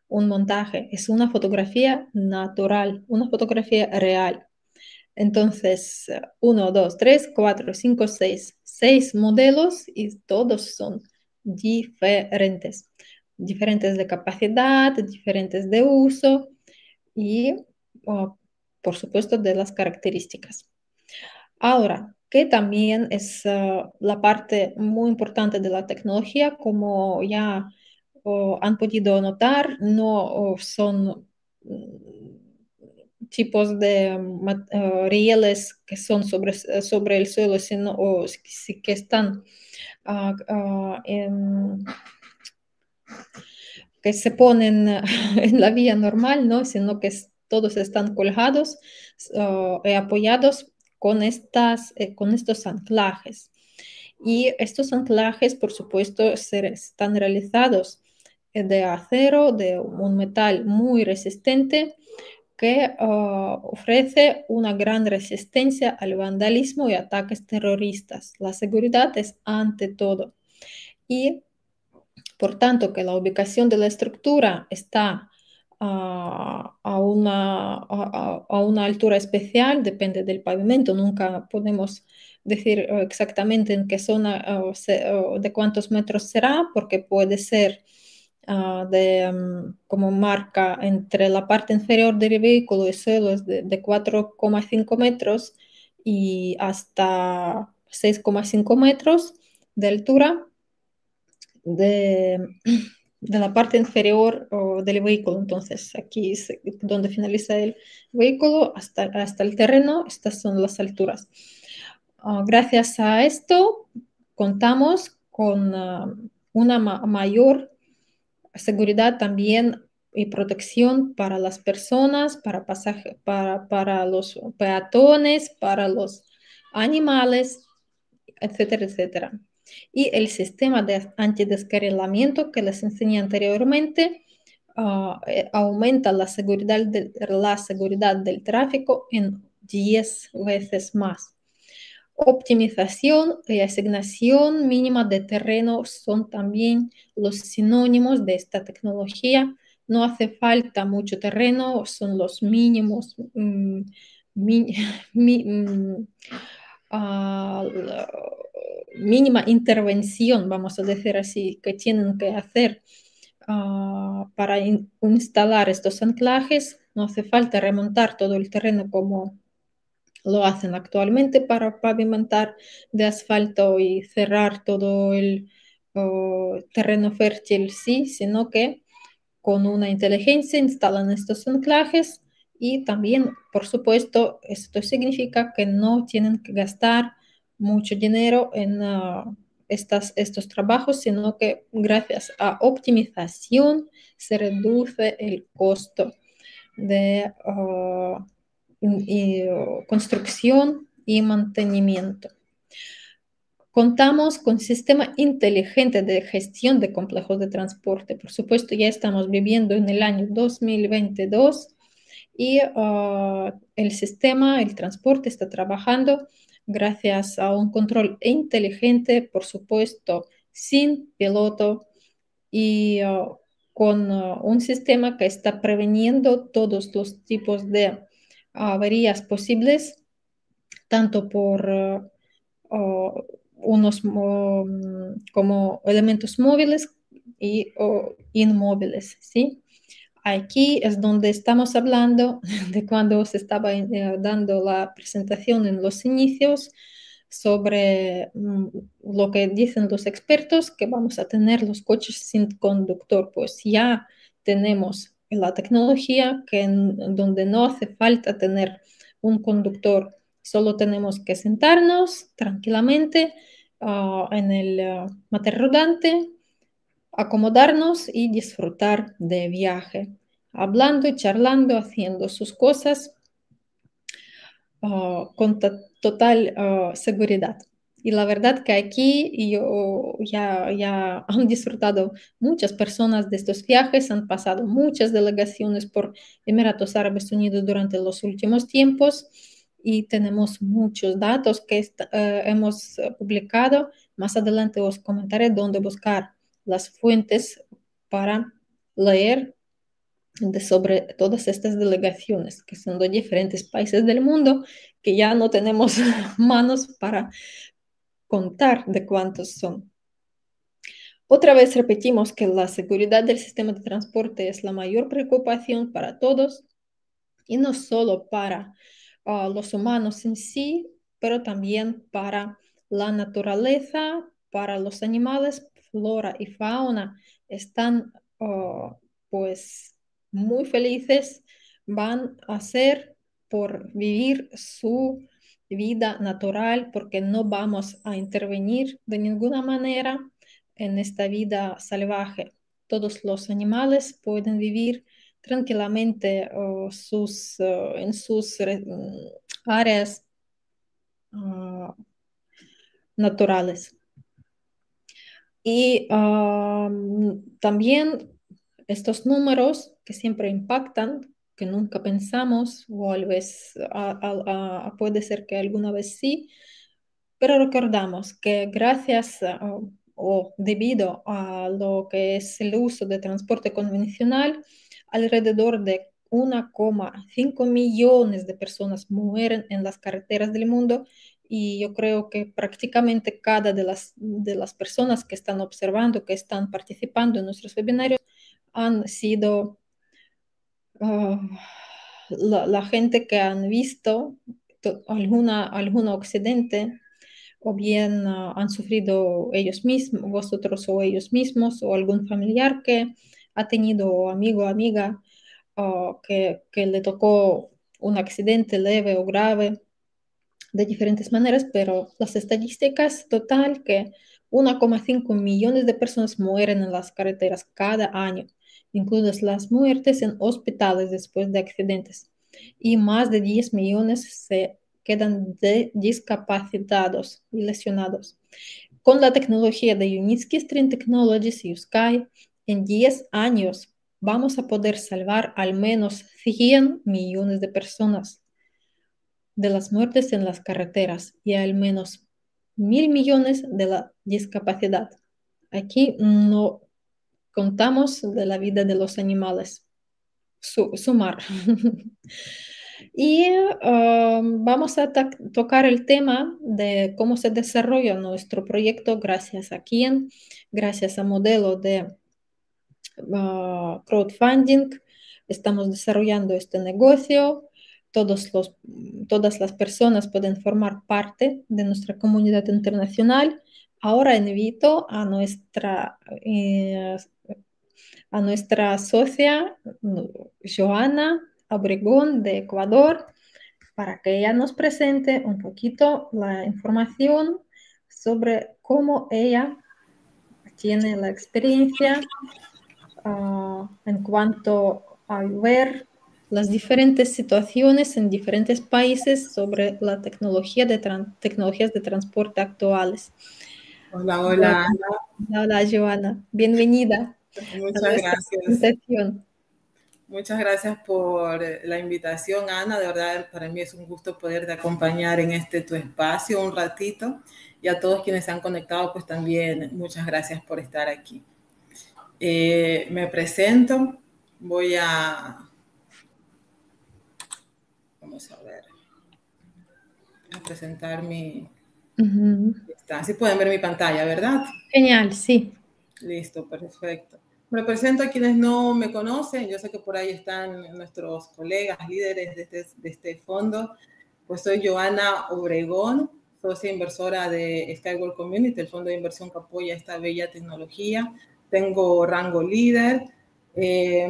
un montaje, es una fotografía natural, una fotografía real. Entonces, eh, uno, dos, tres, cuatro, cinco, seis, seis modelos y todos son diferentes. Diferentes de capacidad, diferentes de uso y, oh, por supuesto, de las características. Ahora, que también es eh, la parte muy importante de la tecnología, como ya oh, han podido notar, no oh, son mm, tipos de mm, eh, rieles que son sobre, eh, el suelo, sino o, que están ah, ah, que se ponen (laughs) en la vía normal, ¿no? sino que todos están colgados y ah, eh, apoyados con, estas, con estos anclajes. Y estos anclajes, por supuesto, están realizados de acero, de un metal muy resistente que ah, ofrece una gran resistencia al vandalismo y ataques terroristas. La seguridad es ante todo. Y por tanto que la ubicación de la estructura está ah, a, una, altura especial, depende del pavimento, nunca podemos decir ah, exactamente en qué zona, o de cuántos metros será, porque puede ser Ah, de, mm, como marca entre la parte inferior del vehículo y suelo es de, de 4,5 metros y hasta 6,5 metros de altura de, mm, de la parte inferior del vehículo. Entonces, aquí es donde finaliza el vehículo hasta, hasta el terreno, estas son las alturas. Ah, gracias a esto, contamos con ah, una mayor seguridad también y protección para las personas, para, para, los peatones, para los animales, etcétera, etcétera. Y el sistema de antidescarrilamiento que les enseñé anteriormente ah, eh, aumenta la seguridad, de, la seguridad del tráfico en 10 veces más. Optimización y eh, asignación mínima de terreno son también los sinónimos de esta tecnología. No hace falta mucho terreno, son los mínimos, mm, (laughs) mm, ah, mínima intervención, vamos a decir así, que tienen que hacer ah, para instalar estos anclajes. No hace falta remontar todo el terreno como lo hacen actualmente para pavimentar de asfalto y cerrar todo el terreno fértil, sí, sino que con una inteligencia instalan estos anclajes y también, por supuesto, esto significa que no tienen que gastar mucho dinero en ah, estas, estos trabajos, sino que gracias a optimización se reduce el costo de... Ah, construcción y mantenimiento. Contamos con sistema inteligente de gestión de complejos de transporte. Por supuesto, ya estamos viviendo en el año 2022 y ah, el sistema, el transporte está trabajando gracias a un control inteligente, por supuesto, sin piloto y ah, con ah, un sistema que está preveniendo todos los tipos de averías posibles, tanto por eh, unos mm, como elementos móviles y inmóviles, ¿sí? Aquí es donde estamos hablando (laughs) de cuando se estaba eh, dando la presentación en los inicios sobre mm, lo que dicen los expertos que vamos a tener los coches sin conductor. Pues ya tenemos la tecnología que en, donde no hace falta tener un conductor, solo tenemos que sentarnos tranquilamente ah, en el uh, rodante, acomodarnos y disfrutar de viaje, hablando, y charlando, haciendo sus cosas ah, con total seguridad. Y la verdad que aquí yo ya, ya (laughs) han disfrutado muchas personas de estos viajes, han pasado muchas delegaciones por Emiratos Árabes Unidos durante los últimos tiempos y tenemos muchos datos que eh, hemos eh, publicado. Más adelante os comentaré dónde buscar las fuentes para leer de sobre todas estas delegaciones, que son de diferentes países del mundo, que ya no tenemos (laughs) manos para contar de cuántos son. Otra vez repetimos que la seguridad del sistema de transporte es la mayor preocupación para todos y no solo para ah, los humanos en sí, pero también para la naturaleza, para los animales, flora y fauna. Están ah, pues muy felices, van a ser por vivir su vida natural porque no vamos a intervenir de ninguna manera en esta vida salvaje. Todos los animales pueden vivir tranquilamente sus, en sus áreas ah, naturales. Y ah, también estos números que siempre impactan que nunca pensamos, o tal vez a, a, puede ser que alguna vez sí, pero recordamos que gracias ah, o, debido a lo que es el uso de transporte convencional, alrededor de 1,5 millones de personas mueren en las carreteras del mundo y yo creo que prácticamente cada de las, de las personas que están observando, que están participando en nuestros webinarios, han sido Um, la, gente que han visto alguna, algún accidente o bien uh, han sufrido ellos mismos, vosotros o ellos mismos, o algún familiar que ha tenido amigo o amiga que, que, le tocó un accidente leve o grave de diferentes maneras, pero las estadísticas total que 1,5 millones de personas mueren en las carreteras cada año incluidas las muertes en hospitales después de accidentes, y más de 10 millones se quedan discapacitados y lesionados. Con la tecnología de Unitsky Stream Technologies y Sky, en 10 años vamos a poder salvar al menos 100 millones de personas de las muertes en las carreteras y al menos mil millones de la discapacidad. Aquí no contamos de la vida de los animales. sumar. (laughs) y um, vamos a tocar el tema de cómo se desarrolla nuestro proyecto, gracias a quién, gracias a modelo de uh, crowdfunding. Estamos desarrollando este negocio. Todos los, todas las personas pueden formar parte de nuestra comunidad internacional. Ahora invito a nuestra eh, a nuestra socia mm, Joana Abregón de Ecuador para que ella nos presente un poquito la información sobre cómo ella tiene la experiencia ah, en cuanto a ver las diferentes situaciones en diferentes países sobre la tecnología de tecnologías de transporte actuales. Hola, hola. Hola, hola Joana. Bienvenida. Muchas gracias. Muchas gracias por la invitación, Ana. De verdad, para mí es un gusto poderte acompañar en este tu espacio un ratito. Y a todos quienes se han conectado, pues también muchas gracias por estar aquí. Eh, me presento. Voy a... Vamos a ver. A presentar mi... pueden ver mi pantalla, ¿verdad? Genial, sí. Listo, perfecto. Me presento a quienes no me conocen, yo sé que por ahí están nuestros colegas, líderes este, de este, fondo, pues soy Joana Obregón, socia inversora de Skyward Community, el fondo de inversión que apoya esta bella tecnología. Tengo rango líder. Eh,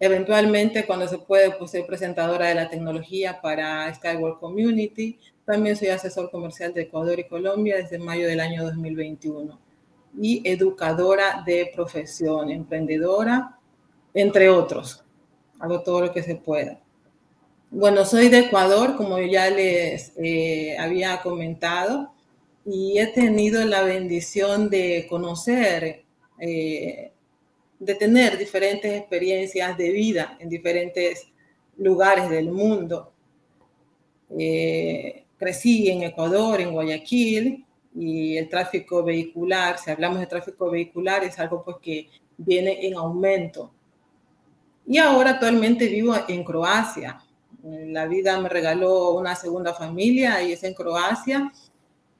eventualmente, cuando se puede, pues soy presentadora de la tecnología para Skyward Community. También soy asesor comercial de Ecuador y Colombia desde mayo del año 2021 y educadora de profesión, emprendedora, entre otros. Hago todo lo que se pueda. Bueno, soy de Ecuador, como ya les eh, había comentado, y he tenido la bendición de conocer, eh, de tener diferentes experiencias de vida en diferentes lugares del mundo. Eh, crecí en Ecuador, en Guayaquil, y el tráfico vehicular, si hablamos de tráfico vehicular, es algo pues que viene en aumento. Y ahora actualmente vivo en Croacia. La vida me regaló una segunda familia y es en Croacia.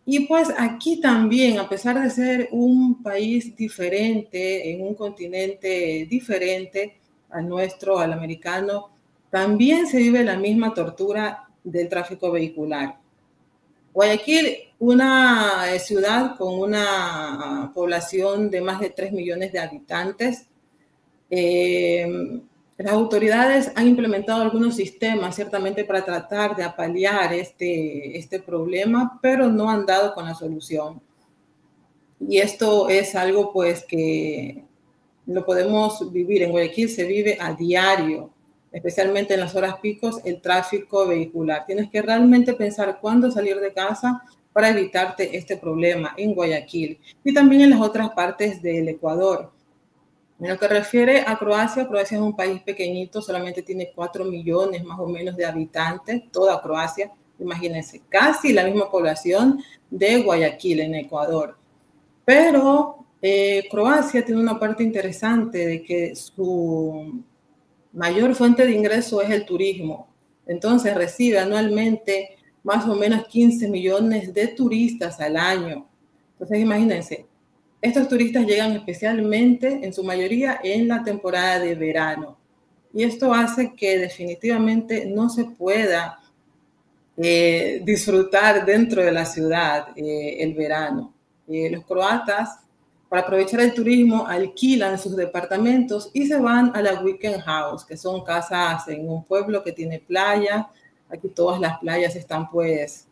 Y pues aquí también, a pesar de ser un país diferente, en un continente diferente al nuestro, al americano, también se vive la misma tortura del tráfico vehicular. Guayaquil, una eh, ciudad con una ah, población de más de 3 millones de habitantes, em, las autoridades han implementado algunos sistemas ciertamente para tratar de apalear este, este problema, pero no han dado con la solución. Y esto es algo pues que lo podemos vivir en Guayaquil, se vive a diario especialmente en las horas picos, el tráfico vehicular. Tienes que realmente pensar cuándo salir de casa para evitarte este problema en Guayaquil y también en las otras partes del Ecuador. En lo que refiere a Croacia, Croacia es un país pequeñito, solamente tiene 4 millones más o menos de habitantes, toda Croacia, imagínense, casi la misma población de Guayaquil en Ecuador. Pero eh, Croacia tiene una parte interesante de que su mayor fuente de ingreso es el turismo. Entonces recibe anualmente más o menos 15 millones de turistas al año. Entonces imagínense, estos turistas llegan especialmente, en su mayoría, en la temporada de verano. Y esto hace que definitivamente no se pueda eh, disfrutar dentro de la ciudad eh, el verano. Eh, los croatas para aprovechar el turismo, alquilan sus departamentos y se van a la Weekend House, que son casas en un pueblo que tiene playa. Aquí todas las playas están pues,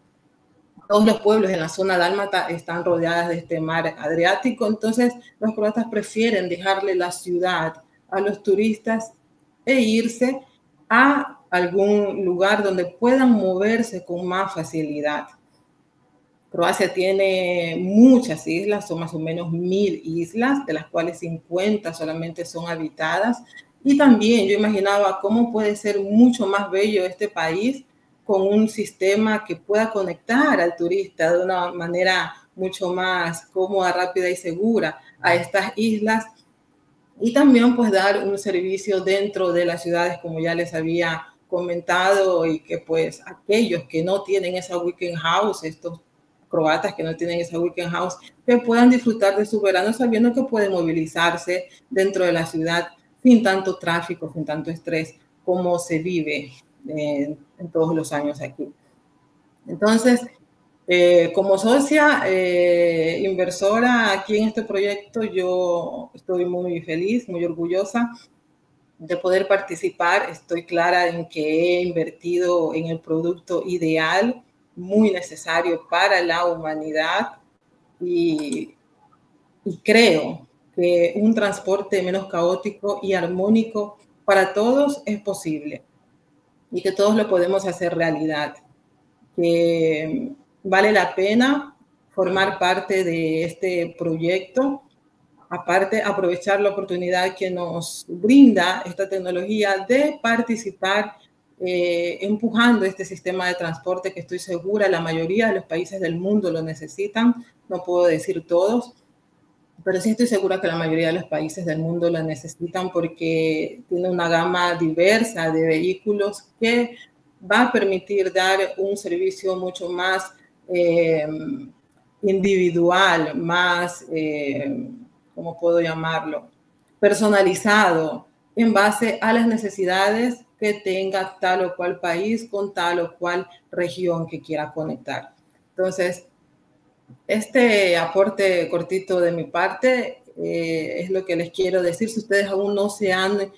todos los pueblos en la zona dálmata están rodeadas de este mar Adriático. Entonces los croatas prefieren dejarle la ciudad a los turistas e irse a algún lugar donde puedan moverse con más facilidad. Croacia tiene muchas islas, son más o menos mil islas, de las cuales 50 solamente son habitadas. Y también yo imaginaba cómo puede ser mucho más bello este país con un sistema que pueda conectar al turista de una manera mucho más cómoda, rápida y segura a estas islas y también pues dar un servicio dentro de las ciudades como ya les había comentado y que pues aquellos que no tienen esa weekend house, estos croatas que no tienen esa weekend house, que puedan disfrutar de su verano sabiendo que pueden movilizarse dentro de la ciudad sin tanto tráfico, sin tanto estrés como se vive eh, en todos los años aquí. Entonces, eh, como socia eh, inversora aquí en este proyecto, yo estoy muy feliz, muy orgullosa de poder participar. Estoy clara en que he invertido en el producto ideal muy necesario para la humanidad y, creo que un transporte menos caótico y armónico para todos es posible y que todos lo podemos hacer realidad, vale la pena formar parte de este proyecto, aparte aprovechar la oportunidad que nos brinda esta tecnología de participar eh, empujando este sistema de transporte que estoy segura la mayoría de los países del mundo lo necesitan, no puedo decir todos, pero sí estoy segura que la mayoría de los países del mundo lo necesitan porque tiene una gama diversa de vehículos que va a permitir dar un servicio mucho más eh, individual, más, eh, ¿cómo puedo llamarlo? Personalizado en base a las necesidades que tenga tal o cual país con tal o cual región que quiera conectar. Entonces, este aporte cortito de mi parte eh, es lo que les quiero decir. Si ustedes aún no se han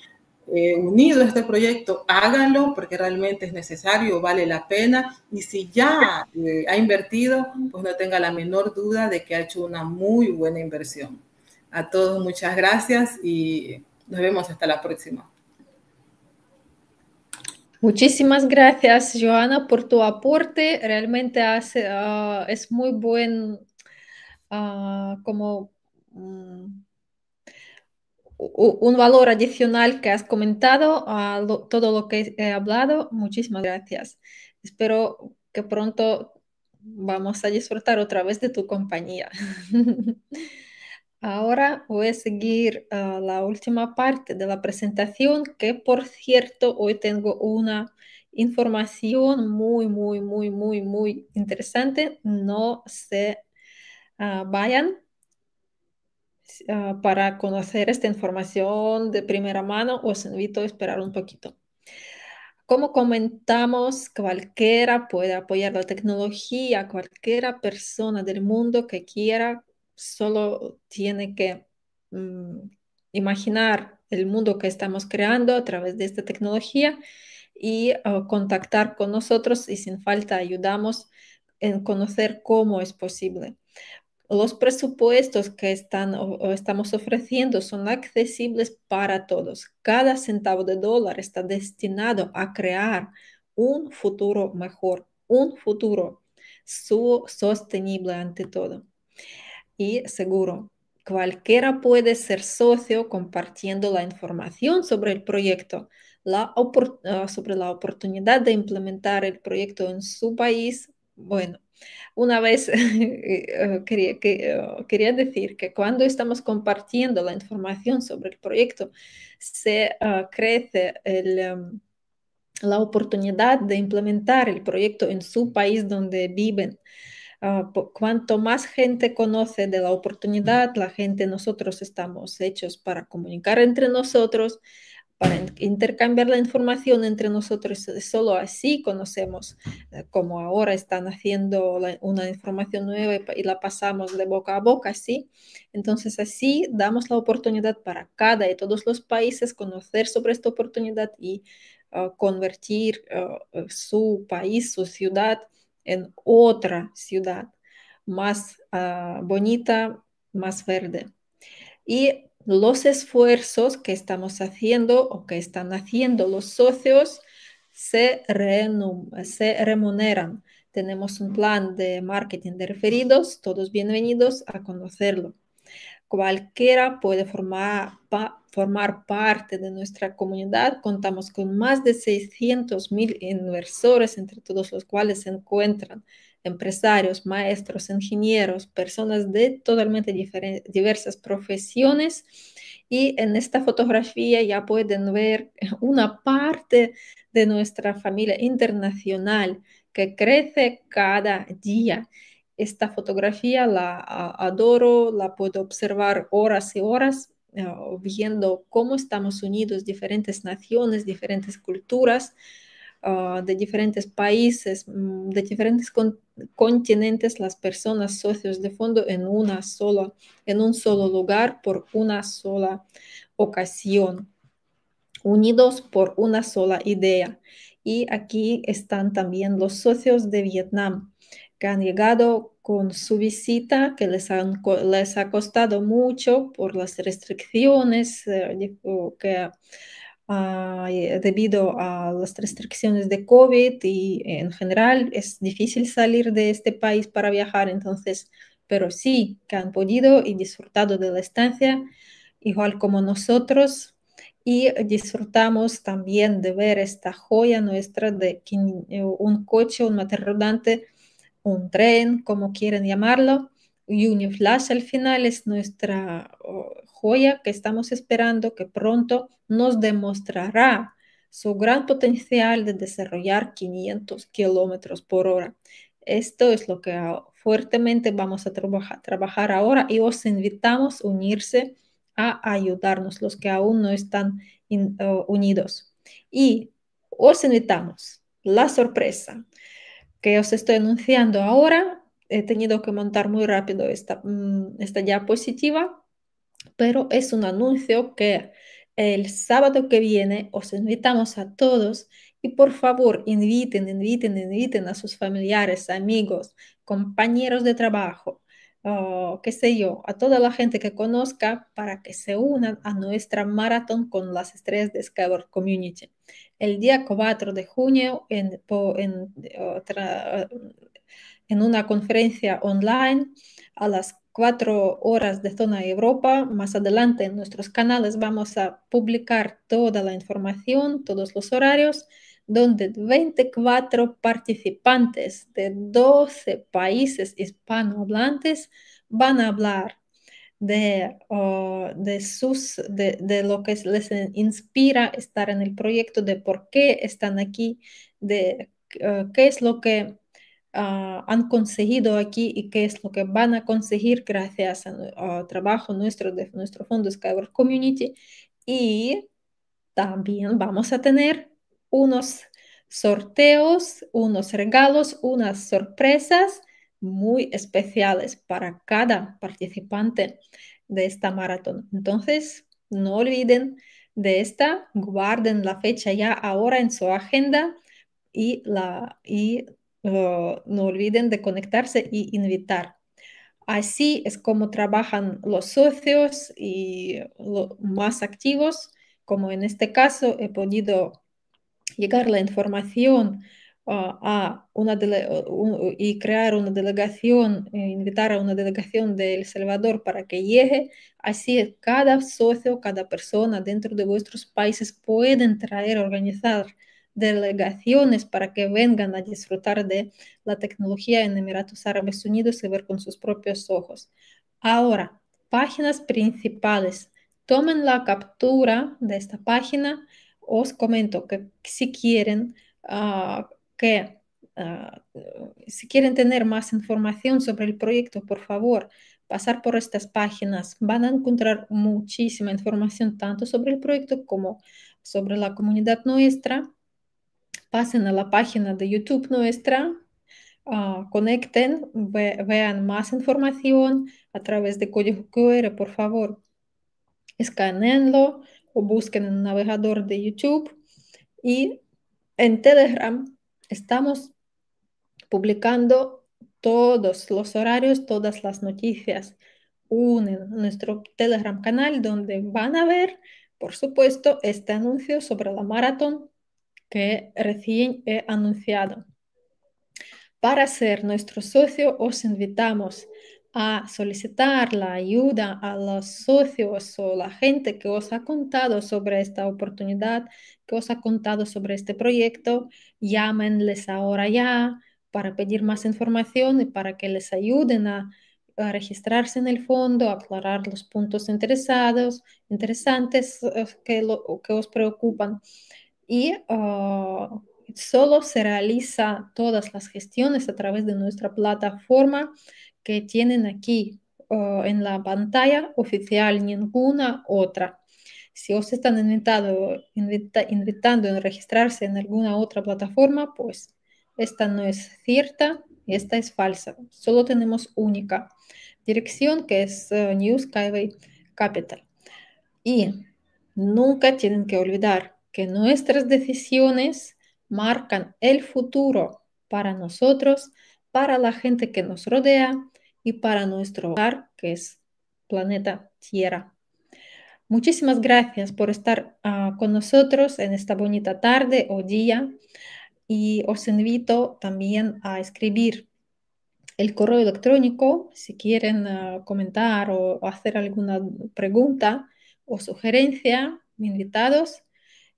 eh, unido a este proyecto, háganlo porque realmente es necesario, vale la pena. Y si ya eh, ha invertido, pues no tenga la menor duda de que ha hecho una muy buena inversión. A todos muchas gracias y nos vemos hasta la próxima. Muchísimas gracias, Joana, por tu aporte. Realmente eh, ah, es muy buen, ah, como mm, un valor adicional que has comentado a todo lo que he hablado. Muchísimas gracias. Espero que pronto vamos a disfrutar otra vez de tu compañía. (laughs) Ahora voy a seguir ah, la última parte de la presentación, que por cierto hoy tengo una información muy, muy, muy, muy, muy interesante. No se ah, vayan ah, para conocer esta información de primera mano. Os invito a esperar un poquito. Como comentamos, cualquiera puede apoyar la tecnología, cualquiera persona del mundo que quiera solo tiene que mm, imaginar el mundo que estamos creando a través de esta tecnología y oh, contactar con nosotros y sin falta ayudamos en conocer cómo es posible. Los presupuestos que están, estamos ofreciendo son accesibles para todos. Cada centavo de dólar está destinado a crear un futuro mejor, un futuro sostenible ante todo y seguro. Cualquiera puede ser socio compartiendo la información sobre el proyecto, la ah, sobre la oportunidad de implementar el proyecto en su país. Bueno, una vez (laughs) eh, eh, quería, oh, quería, decir que cuando estamos compartiendo la información sobre el proyecto, se ah, crece em, la oportunidad de implementar el proyecto en su país donde viven. Ah, cuanto más gente conoce de la oportunidad, la gente, nosotros estamos hechos para comunicar entre nosotros, para intercambiar la información entre nosotros. Solo así conocemos, eh, como ahora están haciendo una información nueva y, la pasamos de boca a boca, ¿sí? Entonces así damos la oportunidad para cada y todos los países conocer sobre esta oportunidad y ah, convertir ah, eh, su país, su ciudad en otra ciudad más ah, bonita, más verde. Y los esfuerzos que estamos haciendo o que están haciendo los socios se remuneran. Tenemos un plan de marketing de referidos, todos bienvenidos a conocerlo cualquiera puede formar, parte de nuestra comunidad. Contamos con más de 600 mil inversores, entre todos los cuales se encuentran empresarios, maestros, ingenieros, personas de totalmente diversas profesiones. Y en esta fotografía ya pueden ver (laughs) una parte de nuestra familia internacional que crece cada día esta fotografía la adoro, la puedo observar horas y horas eh, viendo cómo estamos unidos diferentes naciones, diferentes culturas, ah, de diferentes países, mm, de diferentes continentes, las personas, socios de fondo en, una sola, en un solo lugar por una sola ocasión, unidos por una sola idea. Y aquí están también los socios de Vietnam que han llegado con su visita, que les, les ha costado mucho por las restricciones, eh, que eh, debido a las restricciones de COVID y en general es difícil salir de este país para viajar, entonces, pero sí que han podido y disfrutado de la estancia, igual como nosotros, y disfrutamos también de ver esta joya nuestra de eh, un coche, un material rodante un tren, como quieren llamarlo. Uniflash al final es nuestra oh, joya que estamos esperando que pronto nos demostrará su gran potencial de desarrollar 500 kilómetros por hora. Esto es lo que ah, fuertemente vamos a trabajar, ahora y os invitamos a unirse a ayudarnos, los que aún no están oh, unidos. Y os invitamos, la sorpresa, que os estoy anunciando ahora. He tenido que montar muy rápido esta, diapositiva, mm, pero es un anuncio que el sábado que viene os invitamos a todos y por favor inviten, inviten, inviten a sus familiares, amigos, compañeros de trabajo, oh, qué sé yo, a toda la gente que conozca para que se unan a nuestra maratón con las estrellas de Skyward Community el día 4 de junio en, en, una conferencia online a las 4 horas de zona Europa. Más adelante en nuestros canales vamos a publicar toda la información, todos los horarios, donde 24 participantes de 12 países hispanohablantes van a hablar Oh, de, sus, de, lo que les inspira estar en el proyecto, de por qué están aquí, de eh, qué es lo que ah, han conseguido aquí y qué es lo que van a conseguir gracias al trabajo nuestro de nuestro fondo Skyward Community. Y también vamos a tener unos sorteos, unos regalos, unas sorpresas muy especiales para cada participante de esta maratón. Entonces, no olviden de esta, guarden la fecha ya ahora en su agenda y, la, y oh, no olviden de conectarse y invitar. Así es como trabajan los socios y los más activos, como en este caso he podido llegar la información a una y crear una delegación, э, invitar a una delegación de El Salvador para que llegue. Así cada socio, cada persona dentro de vuestros países pueden traer, organizar delegaciones para que vengan a disfrutar de la tecnología en Emiratos Árabes Unidos y ver con sus propios ojos. Ahora, páginas principales. Tomen la captura de esta página. Os comento que si quieren ah, que ah, si quieren tener más información sobre el proyecto, por favor, pasar por estas páginas. Van a encontrar muchísima información tanto sobre el proyecto como sobre la comunidad nuestra. Pasen a la página de YouTube nuestra, ah, conecten, vean más información a través de código QR, por favor. Escanenlo o busquen en el navegador de YouTube y en Telegram estamos publicando todos los horarios, todas las noticias. Unen nuestro Telegram canal donde van a ver, por supuesto, este anuncio sobre la maratón que recién he anunciado. Para ser nuestro socio, os invitamos a solicitar la ayuda a los socios o la gente que os ha contado sobre esta oportunidad que os ha contado sobre este proyecto, llámenles ahora ya para pedir más información y para que les ayuden a, registrarse en el fondo, aclarar los puntos interesados, interesantes eh, que, os preocupan. Y ah, solo se realiza todas las gestiones a través de nuestra plataforma que tienen aquí ah, en la pantalla oficial, ninguna otra. Si os están invitando a registrarse en alguna otra plataforma, pues esta no es cierta, y esta es falsa. Solo tenemos única dirección que es eh, New Skyway Capital. Y nunca tienen que olvidar que nuestras decisiones marcan el futuro para nosotros, para la gente que nos rodea y para nuestro hogar, que es planeta Tierra. Muchísimas gracias por estar ah, con nosotros en esta bonita tarde o día y os invito también a escribir el correo electrónico si quieren ah, comentar o hacer alguna pregunta o sugerencia, invitados.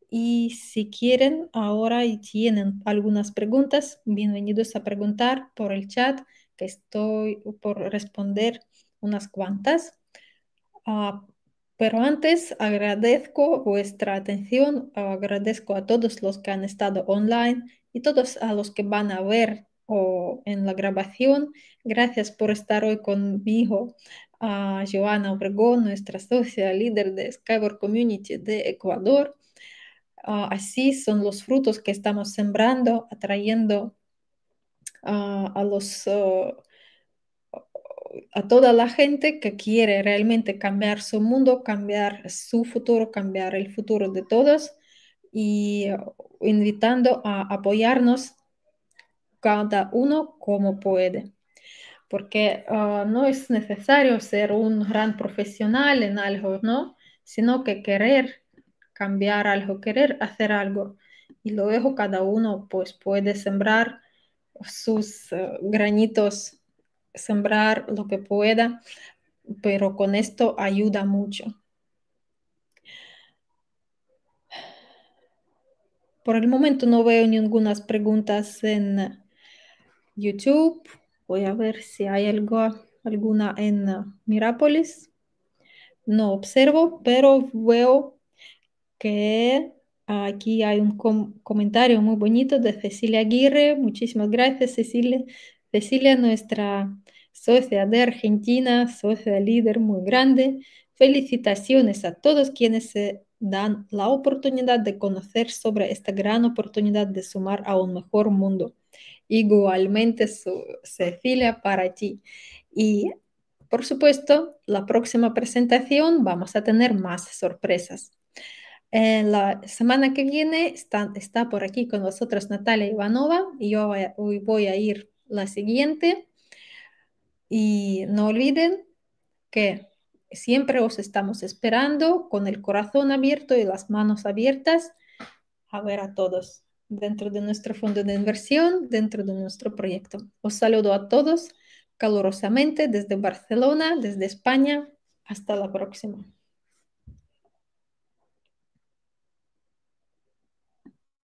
Y si quieren ahora y tienen algunas preguntas, bienvenidos a preguntar por el chat que estoy por responder unas cuantas. Ah, pero antes agradezco vuestra atención, agradezco a todos los que han estado online y todos a los que van a ver o en la grabación. Gracias por estar hoy conmigo, a Joana Obregón, nuestra socia líder de Skyward Community de Ecuador. Ah, así son los frutos que estamos sembrando, atrayendo ah, a los... Ah, a toda la gente que quiere realmente cambiar su mundo, cambiar su futuro, cambiar el futuro de todos y uh, invitando a apoyarnos cada uno como puede. Porque uh, no es necesario ser un gran profesional en algo, ¿no? Sino que querer cambiar algo, querer hacer algo. Y luego cada uno pues puede sembrar sus uh, granitos sembrar lo que pueda, pero con esto ayuda mucho. Por el momento no veo ninguna preguntas en YouTube. Voy a ver si hay algo, alguna en Mirápolis. No observo, pero veo que aquí hay un comentario muy bonito de Cecilia Aguirre. Muchísimas gracias, Cecilia. Cecilia, nuestra socia de Argentina, socia líder muy grande, felicitaciones a todos quienes se dan la oportunidad de conocer sobre esta gran oportunidad de sumar a un mejor mundo. Igualmente, Cecilia, para ti. Y, por supuesto, la próxima presentación vamos a tener más sorpresas. la semana que viene está, está por aquí con nosotros Natalia Ivanova y yo voy a ir la siguiente. Y no olviden que siempre os estamos esperando con el corazón abierto y las manos abiertas a ver a todos dentro de nuestro fondo de inversión, dentro de nuestro proyecto. Os saludo a todos calurosamente desde Barcelona, desde España. Hasta la próxima.